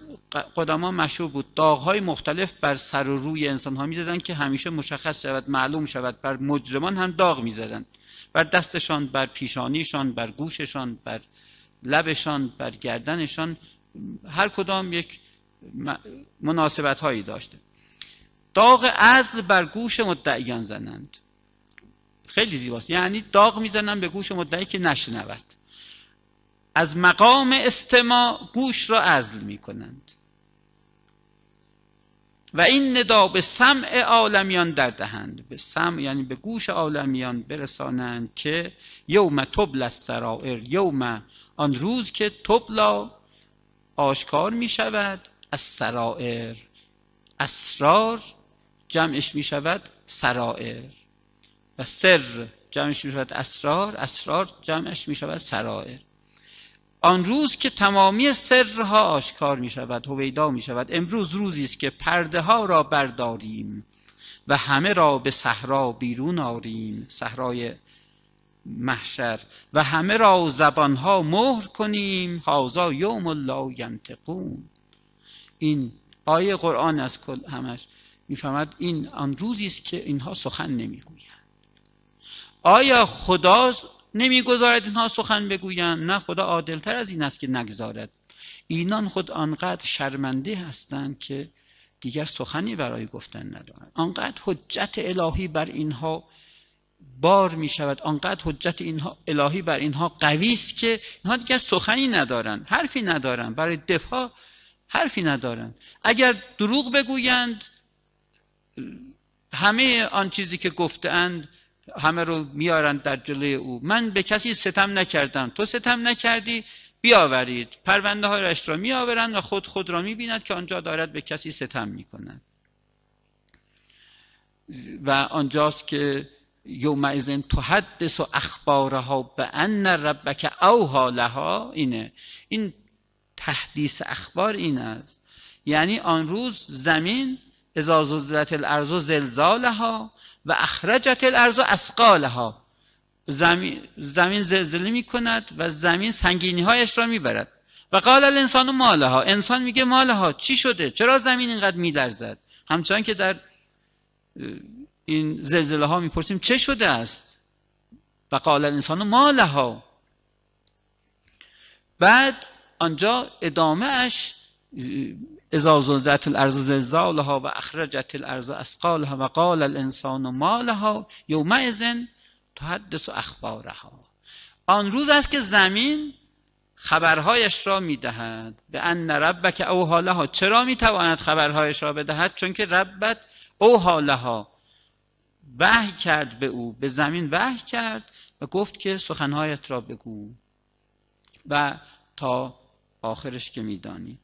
قدما مشهور بود های مختلف بر سر و روی انسان ها زدن که همیشه مشخص شود معلوم شود بر مجرمان هم داغ می زدن بر دستشان بر پیشانیشان بر گوششان بر لبشان بر گردنشان هر کدام یک مناسبت هایی داشته داغ ازل بر گوش مدعیان زنند خیلی زیباست یعنی داغ میزنن به گوش مدعی که نشنود از مقام استماع گوش را ازل میکنند و این ندا به سمع عالمیان دردهند به سمع یعنی به گوش عالمیان برسانند که یوم تبل السرائر یوم آن روز که تبلا آشکار می شود سرائر اسرار جمعش می شود سرائر و سر جمعش می شود اسرار اسرار جمعش می شود سرائر آن روز که تمامی سرها آشکار می شود هویدا می شود امروز روزی است که پرده ها را برداریم و همه را به صحرا بیرون آریم صحرای محشر و همه را ها مهر کنیم هازا یوم لا ینتقون این آیه قرآن از کل همش میفهمد این آن روزی است که اینها سخن نمیگویند آیا خدا نمیگذارد اینها سخن بگویند نه خدا عادلتر از این است که نگذارد اینان خود آنقدر شرمنده هستند که دیگر سخنی برای گفتن ندارند آنقدر حجت الهی بر اینها بار می شود آنقدر حجت اینها الهی بر اینها قوی است که اینها دیگر سخنی ندارند حرفی ندارند برای دفاع حرفی ندارند اگر دروغ بگویند همه آن چیزی که گفتند همه رو میارند در جلوی او من به کسی ستم نکردم تو ستم نکردی بیاورید پرونده هایش را میآورند و خود خود را میبیند که آنجا دارد به کسی ستم میکند و آنجاست که یوم تحدث و اخبارها به ان ربک اوها لها اینه این تحدیث اخبار این است یعنی آن روز زمین اذا الارض و زلزالها و اخرجت الارض اسقالها زمین زمین زلزله می کند و زمین سنگینی هایش را میبرد و قال الانسان مالها انسان میگه مالها چی شده چرا زمین اینقدر میلرزد همچنان که در این زلزله ها میپرسیم چه شده است و قال الانسان مالها بعد آنجا ادامه اش اذا زت الارض زلزالها و اخرجت الارض اسقالها و قال الانسان مالها لها تحدث اخبارها آن روز است که زمین خبرهایش را میدهد به ان ربک او حالها چرا میتواند خبرهایش را بدهد چون که ربت او حالها وحی کرد به او به زمین وحی کرد و گفت که سخنهایت را بگو و تا آخرش که میدانی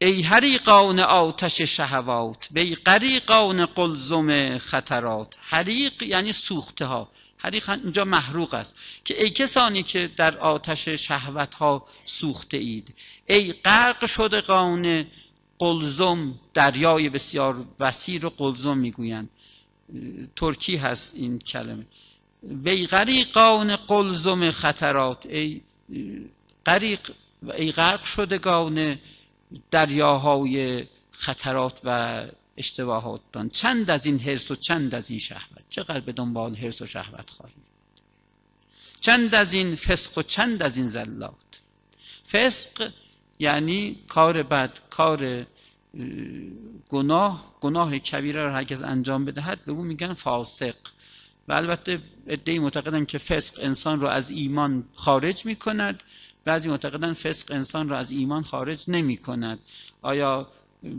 ای حریقان آتش شهوات بی غریقان قلزم خطرات حریق یعنی سوخته ها حریق اینجا محروق است که ای کسانی که در آتش شهوت ها سوخته اید ای غرق قان قلزم دریای بسیار وسیع رو قلزم میگویند ترکی هست این کلمه وی غریقان قلزم خطرات ای غریق ای غرق دریاهای خطرات و دان چند از این حرس و چند از این شهوت چقدر به دنبال حرس و شهوت خواهیم چند از این فسق و چند از این زلات فسق یعنی کار بد کار گناه گناه کبیره را هرگز انجام بدهد به او میگن فاسق و البته ادهی معتقدم که فسق انسان را از ایمان خارج میکند بعضی معتقدن فسق انسان را از ایمان خارج نمی کند آیا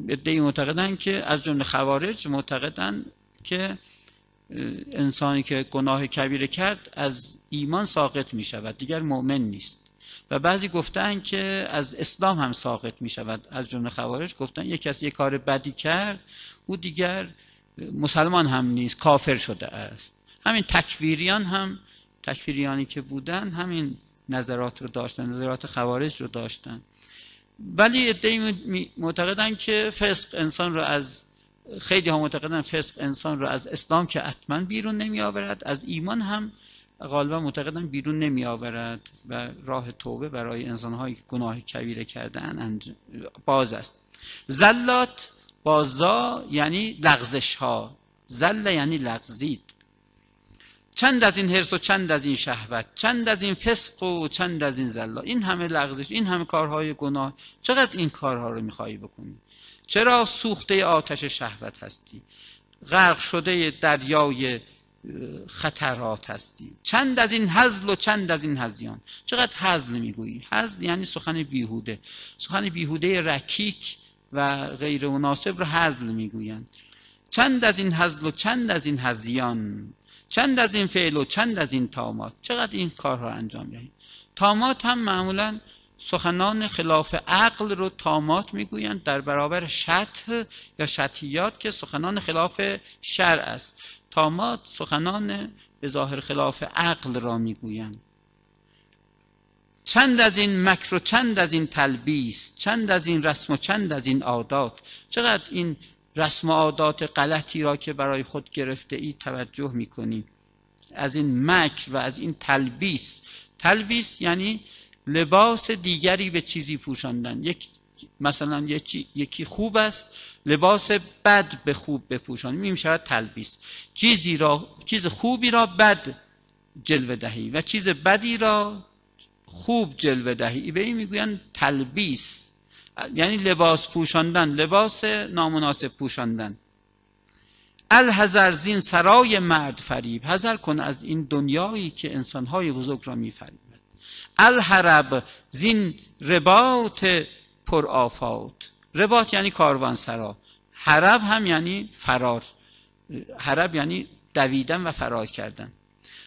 عده معتقدن که از جمله خوارج معتقدن که انسانی که گناه کبیره کرد از ایمان ساقط می شود دیگر مؤمن نیست و بعضی گفتن که از اسلام هم ساقط می شود از جمله خوارج گفتن یک کسی یک کار بدی کرد او دیگر مسلمان هم نیست کافر شده است همین تکفیریان هم تکفیریانی که بودن همین نظرات رو داشتن نظرات خوارج رو داشتن ولی ادهی معتقدن که فسق انسان رو از خیلی ها معتقدن فسق انسان رو از اسلام که حتما بیرون نمی آورد از ایمان هم غالبا معتقدن بیرون نمی آورد و راه توبه برای انسان های گناه کبیره کردن باز است زلات بازا یعنی لغزش ها زل یعنی لغزید چند از این حرس و چند از این شهوت چند از این فسق و چند از این زلا این همه لغزش این همه کارهای گناه چقدر این کارها رو میخوایی بکنی چرا سوخته آتش شهوت هستی غرق شده دریای خطرات هستی چند از این هزل و چند از این هزیان چقدر هزل میگویی هزل یعنی سخن بیهوده سخن بیهوده رکیک و غیر مناسب رو هزل میگویند چند از این هزل و چند از این هزیان چند از این فعل و چند از این تامات چقدر این کار را انجام دهیم تامات هم معمولا سخنان خلاف عقل رو تامات میگویند در برابر شط یا شطحیات که سخنان خلاف شرع است تامات سخنان به ظاهر خلاف عقل را میگویند چند از این مکر و چند از این تلبیس چند از این رسم و چند از این عادات چقدر این رسم عادات غلطی را که برای خود گرفته ای توجه میکنی از این مکر و از این تلبیس تلبیس یعنی لباس دیگری به چیزی پوشاندن یک مثلا یکی, خوب است لباس بد به خوب بپوشان می شود تلبیس چیزی را چیز خوبی را بد جلوه دهی و چیز بدی را خوب جلوه دهی به این میگویند تلبیس یعنی لباس پوشاندن لباس نامناسب پوشاندن الهزر زین سرای مرد فریب هزر کن از این دنیایی که انسانهای بزرگ را میفریبد الحرب زین رباط پر آفات رباط یعنی کاروان سرا حرب هم یعنی فرار حرب یعنی دویدن و فرار کردن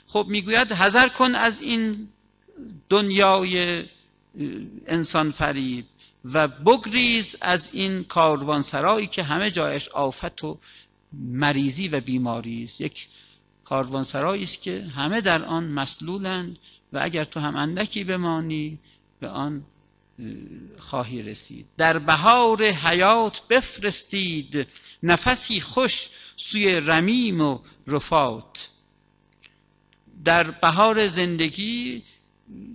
خب میگوید حذر کن از این دنیای انسان فریب و بگریز از این کاروانسرایی که همه جایش آفت و مریضی و بیماری است یک کاروانسرایی است که همه در آن مسلولند و اگر تو هم اندکی بمانی به آن خواهی رسید در بهار حیات بفرستید نفسی خوش سوی رمیم و رفات در بهار زندگی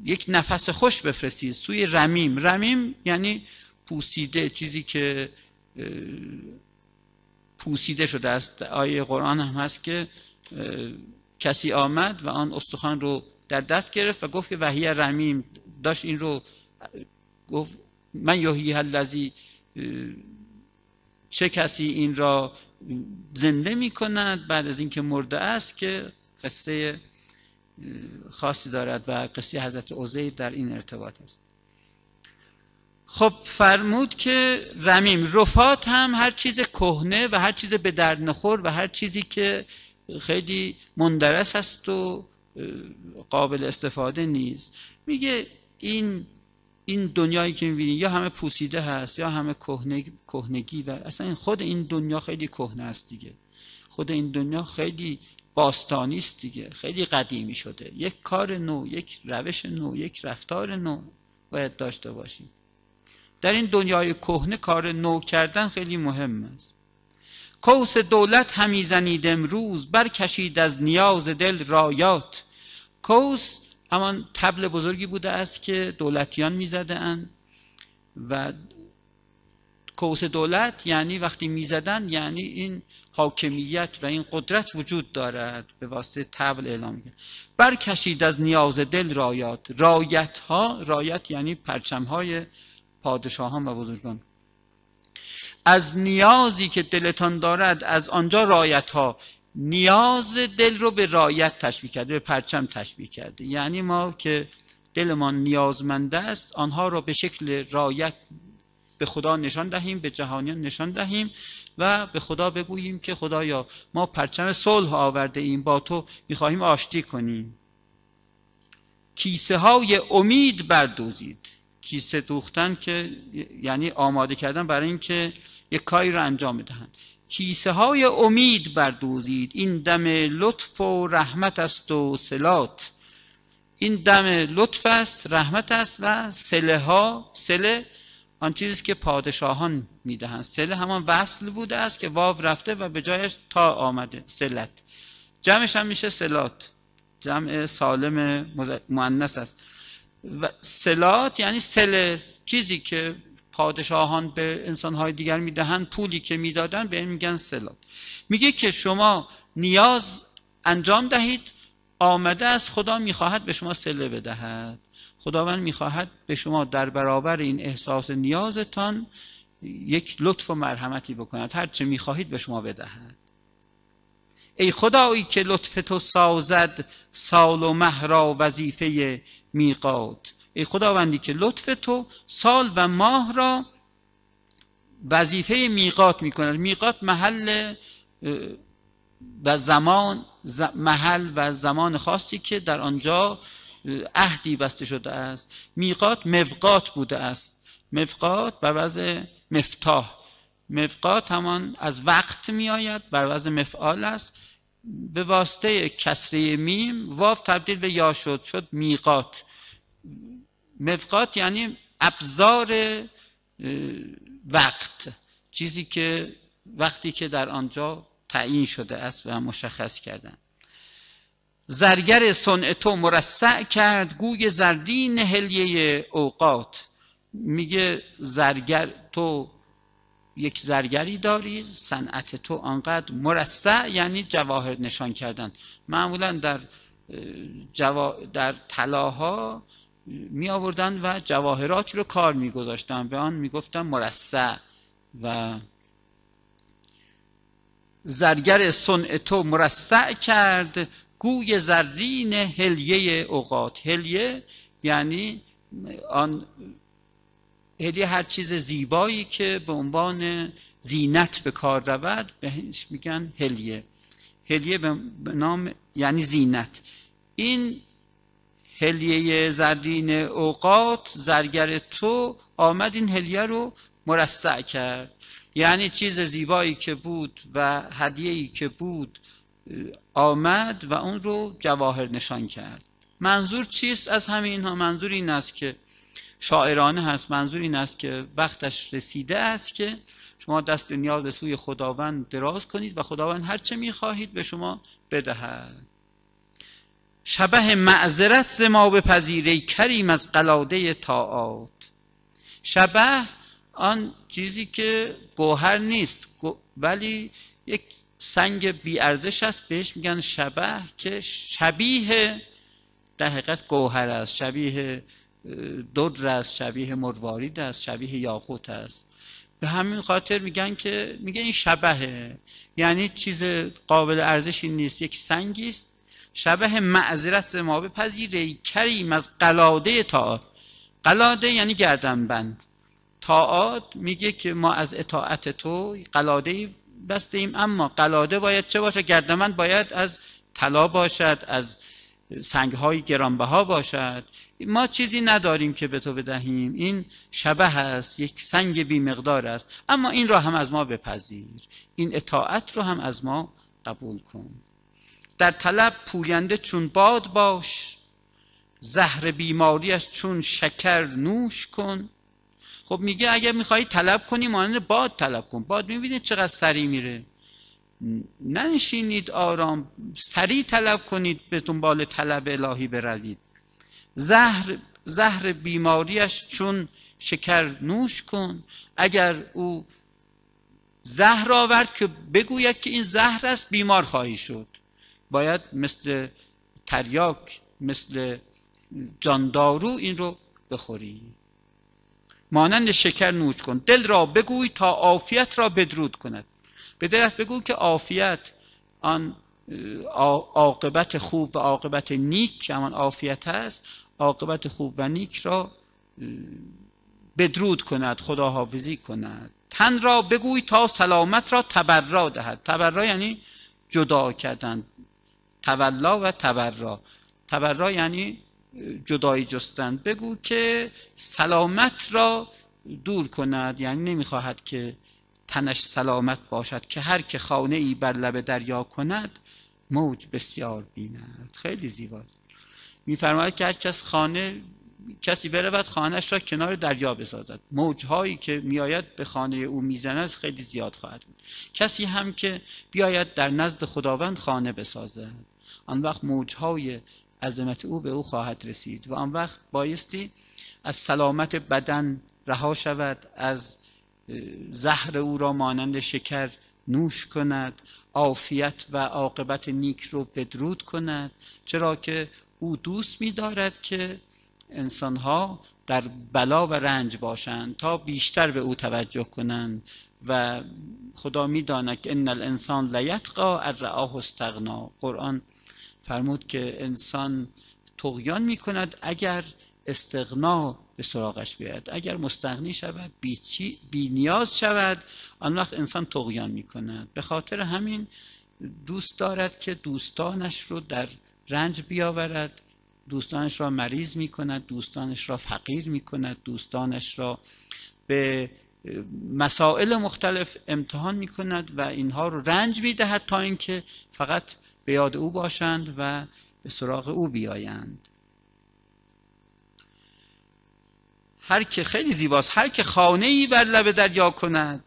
یک نفس خوش بفرستید سوی رمیم رمیم یعنی پوسیده چیزی که پوسیده شده است آیه قرآن هم هست که کسی آمد و آن استخوان رو در دست گرفت و گفت که وحی رمیم داشت این رو گفت من یحیی لذی چه کسی این را زنده می کند بعد از اینکه مرده است که قصه خاصی دارد و قصه حضرت عزیر در این ارتباط است خب فرمود که رمیم رفات هم هر چیز کهنه و هر چیز به درد نخور و هر چیزی که خیلی مندرس است و قابل استفاده نیست میگه این این دنیایی که میبینید یا همه پوسیده هست یا همه کهنگی و اصلا خود این دنیا خیلی کهنه است دیگه خود این دنیا خیلی باستانی است دیگه خیلی قدیمی شده یک کار نو یک روش نو یک رفتار نو باید داشته باشیم در این دنیای کهنه کار نو کردن خیلی مهم است کوس دولت همی زنید امروز برکشید از نیاز دل رایات کوس همان تبل بزرگی بوده است که دولتیان زده و کوس دولت یعنی وقتی میزدن یعنی این حاکمیت و این قدرت وجود دارد به واسطه تبل اعلام کرد برکشید از نیاز دل رایات رایت ها رایت یعنی پرچم های پادشاهان و بزرگان از نیازی که دلتان دارد از آنجا رایت ها نیاز دل رو به رایت تشبیه کرده به پرچم تشبیه کرده یعنی ما که دلمان نیازمنده است آنها را به شکل رایت به خدا نشان دهیم به جهانیان نشان دهیم و به خدا بگوییم که خدایا ما پرچم صلح آورده ایم با تو میخواهیم آشتی کنیم کیسه های امید بردوزید کیسه دوختن که یعنی آماده کردن برای اینکه یک کاری را انجام بدهند کیسه های امید بردوزید این دم لطف و رحمت است و سلات این دم لطف است رحمت است و سله ها سله آن چیزی که پادشاهان میدهند سله همان وصل بوده است که واو رفته و به جایش تا آمده سلت جمعش هم میشه سلات جمع سالم مؤنث است و سلات یعنی سل چیزی که پادشاهان به انسانهای دیگر میدهند پولی که میدادن به این میگن سلات میگه که شما نیاز انجام دهید آمده از خدا میخواهد به شما سله بدهد خداوند میخواهد به شما در برابر این احساس نیازتان یک لطف و مرحمتی بکند هر چه میخواهید به شما بدهد ای خدایی که لطف تو سازد سال و مه را وظیفه میقات ای خداوندی که لطف تو سال و ماه را وظیفه میقات میکند میقات محل و زمان محل و زمان خاصی که در آنجا عهدی بسته شده است میقات موقات بوده است مفقات بر وضع مفتاح مفقات همان از وقت می آید بر وضع مفعال است به واسطه کسره میم واو تبدیل به یا شد شد میقات مفقات یعنی ابزار وقت چیزی که وقتی که در آنجا تعیین شده است و مشخص کردن زرگر صنع تو مرسع کرد گوی زردین هلیه اوقات میگه زرگر تو یک زرگری داری صنعت تو آنقدر مرسع یعنی جواهر نشان کردن معمولا در جوا... در طلاها می آوردن و جواهرات رو کار می به آن می گفتن مرسع و زرگر صنع تو مرسع کرد گوی زرین هلیه اوقات هلیه یعنی آن هر چیز زیبایی که به عنوان زینت به کار رود بهش میگن هلیه هلیه به نام یعنی زینت این هلیه زردین اوقات زرگر تو آمد این هلیه رو مرسع کرد یعنی چیز زیبایی که بود و هدیه‌ای که بود آمد و اون رو جواهر نشان کرد منظور چیست از همه اینها منظور این است که شاعرانه هست منظور این است که وقتش رسیده است که شما دست نیاز به سوی خداوند دراز کنید و خداوند هر چه میخواهید به شما بدهد شبه معذرت ز ما بپذیره کریم از قلاده طاعات شبه آن چیزی که گوهر نیست ولی یک سنگ ارزش است بهش میگن شبه که شبیه در حقیقت گوهر است شبیه ددر است شبیه مروارید است شبیه یاقوت است به همین خاطر میگن که میگه این شبهه یعنی چیز قابل ارزشی نیست یک سنگی است شبه معذرت ما بپذیره کریم از قلاده تا قلاده یعنی گردن بند میگه که ما از اطاعت تو قلاده ایم اما قلاده باید چه باشه گردمند باید از طلا باشد از سنگ های گرانبها باشد ما چیزی نداریم که به تو بدهیم این شبه است یک سنگ بی مقدار است اما این را هم از ما بپذیر این اطاعت رو هم از ما قبول کن در طلب پوینده چون باد باش زهر بیماری بیماریش چون شکر نوش کن خب میگه اگر میخوایی طلب کنی مانند باد طلب کن باد میبینید چقدر سریع میره ننشینید آرام سریع طلب کنید به دنبال طلب الهی بروید زهر زهر بیماریش چون شکر نوش کن اگر او زهر آورد که بگوید که این زهر است بیمار خواهی شد باید مثل تریاک مثل جاندارو این رو بخوری مانند شکر نوش کن دل را بگوی تا عافیت را بدرود کند به دلت بگو که عافیت آن عاقبت خوب و عاقبت نیک که همان عافیت است عاقبت خوب و نیک را بدرود کند خداحافظی کند تن را بگوی تا سلامت را تبرا دهد تبرا یعنی جدا کردن تولا و تبرا تبرا یعنی جدایی جستند بگو که سلامت را دور کند یعنی نمیخواهد که تنش سلامت باشد که هر که خانه ای بر لب دریا کند موج بسیار بیند خیلی زیبا میفرماید که هر کس خانه کسی برود خانهش را کنار دریا بسازد هایی که میآید به خانه او میزند خیلی زیاد خواهد بود کسی هم که بیاید در نزد خداوند خانه بسازد آن وقت موجهای عظمت او به او خواهد رسید و آن وقت بایستی از سلامت بدن رها شود از زهر او را مانند شکر نوش کند عافیت و عاقبت نیک رو بدرود کند چرا که او دوست می دارد که انسانها در بلا و رنج باشند تا بیشتر به او توجه کنند و خدا میداند که ان الانسان لیتقا از رعاه استغنا قرآن فرمود که انسان تغیان می کند اگر استغنا به سراغش بیاد اگر مستغنی شود بی, نیاز شود آن وقت انسان تغیان می کند به خاطر همین دوست دارد که دوستانش رو در رنج بیاورد دوستانش را مریض می کند دوستانش را فقیر می کند دوستانش را به مسائل مختلف امتحان می کند و اینها رو رنج می دهد تا اینکه فقط به یاد او باشند و به سراغ او بیایند هر که خیلی زیباست هر که خانه ای بر لب دریا کند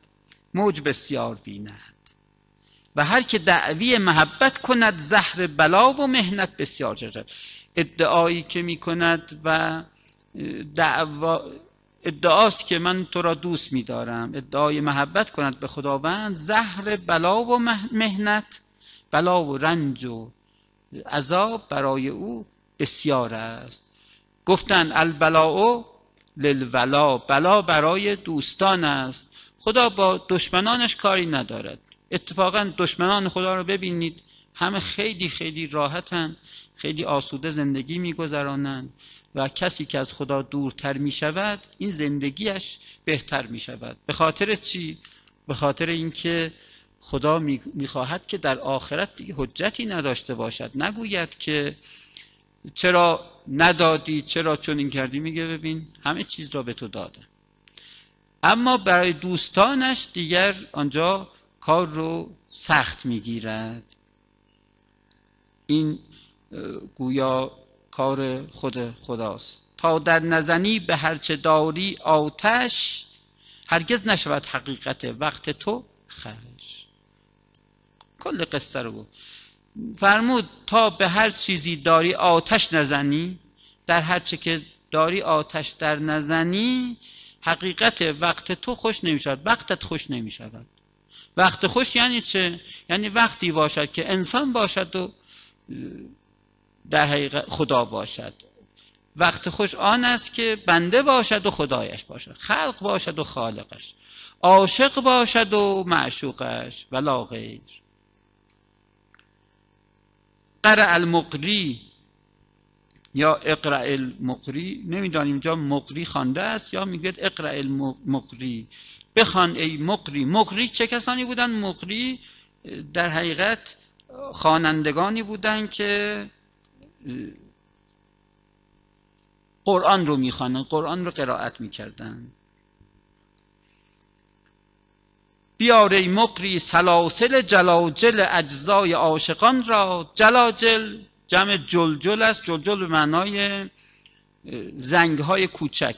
موج بسیار بیند و هر که دعوی محبت کند زهر بلا و مهنت بسیار جرد ادعایی که می کند و دعوا ادعاست که من تو را دوست می ادعای محبت کند به خداوند زهر بلا و مهنت بلا و رنج و عذاب برای او بسیار است گفتن او للولا بلا برای دوستان است خدا با دشمنانش کاری ندارد اتفاقا دشمنان خدا رو ببینید همه خیلی خیلی راحتن خیلی آسوده زندگی میگذرانند و کسی که از خدا دورتر می شود این زندگیش بهتر می شود به خاطر چی؟ به خاطر اینکه خدا میخواهد که در آخرت دیگه حجتی نداشته باشد نگوید که چرا ندادی چرا این کردی میگه ببین همه چیز را به تو داده اما برای دوستانش دیگر آنجا کار رو سخت میگیرد این گویا کار خود خداست تا در نزنی به هرچه داری آتش هرگز نشود حقیقت وقت تو خرد کل قصه رو فرمود تا به هر چیزی داری آتش نزنی در هر چه که داری آتش در نزنی حقیقت وقت تو خوش نمی شود وقتت خوش نمی شود وقت خوش یعنی چه؟ یعنی وقتی باشد که انسان باشد و در حقیقت خدا باشد وقت خوش آن است که بنده باشد و خدایش باشد خلق باشد و خالقش عاشق باشد و معشوقش و قرع المقری یا اقرع المقری نمیدانیم اینجا مقری خوانده است یا میگه اقرع المقری بخوان ای مقری مقری چه کسانی بودن مقری در حقیقت خوانندگانی بودند که قرآن رو میخوانند قرآن رو قرائت میکردند بیار مقری سلاسل جلاجل اجزای عاشقان را جلاجل جمع جلجل است جلجل به معنای زنگ های کوچک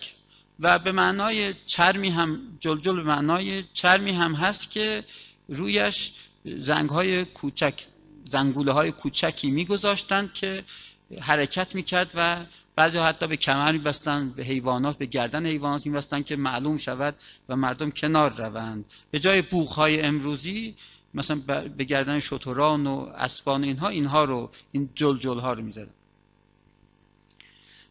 و به معنای چرمی هم جلجل به معنای چرمی هم هست که رویش زنگ های کوچک زنگوله های کوچکی میگذاشتند که حرکت میکرد و بعضی حتی به کمر میبستن به حیوانات به گردن حیوانات میبستن که معلوم شود و مردم کنار روند به جای های امروزی مثلا به گردن شتران و اسبان اینها اینها رو این جل ها رو میزدن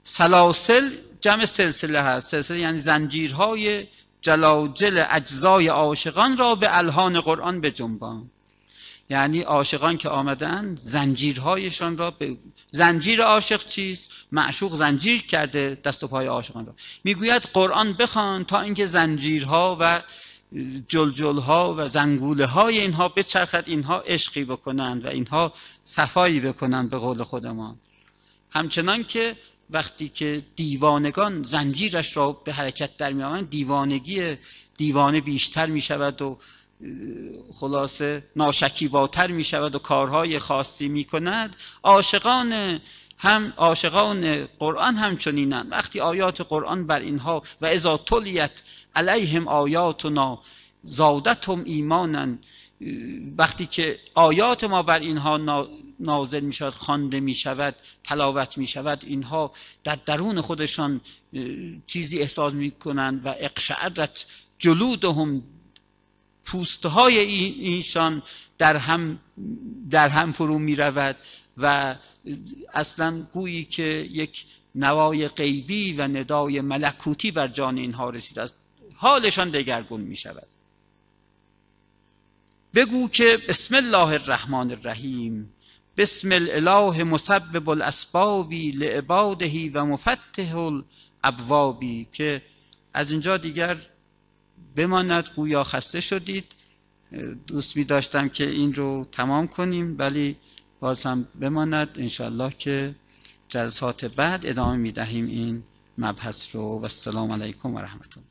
سلاسل جمع سلسله هست سلسله یعنی زنجیرهای جلاجل اجزای عاشقان را به الهان قرآن به جنبان یعنی عاشقان که آمدن زنجیرهایشان را به زنجیر عاشق چیست معشوق زنجیر کرده دست و پای عاشقان را میگوید قرآن بخوان تا اینکه زنجیرها و جلجلها و زنگوله های اینها بچرخد اینها عشقی بکنند و اینها صفایی بکنند به قول خودمان همچنان که وقتی که دیوانگان زنجیرش را به حرکت در می دیوانگی دیوانه بیشتر می شود و خلاصه ناشکیباتر می شود و کارهای خاصی می کند عاشقان هم عاشقان قرآن همچنینند وقتی آیات قرآن بر اینها و اذا تلیت علیهم آیاتنا زادتهم ایمانن وقتی که آیات ما بر اینها نازل می شود خوانده می شود تلاوت می شود اینها در درون خودشان چیزی احساس می کنند و اقشعرت جلودهم پوستهای اینشان در هم, در هم فرو می رود و اصلا گویی که یک نوای غیبی و ندای ملکوتی بر جان اینها رسیده است حالشان دگرگون می شود بگو که بسم الله الرحمن الرحیم بسم الاله مسبب الاسبابی لعبادهی و مفتح الابوابی که از اینجا دیگر بماند گویا خسته شدید دوست می داشتم که این رو تمام کنیم ولی باز هم بماند انشالله که جلسات بعد ادامه می دهیم این مبحث رو و السلام علیکم و رحمت الله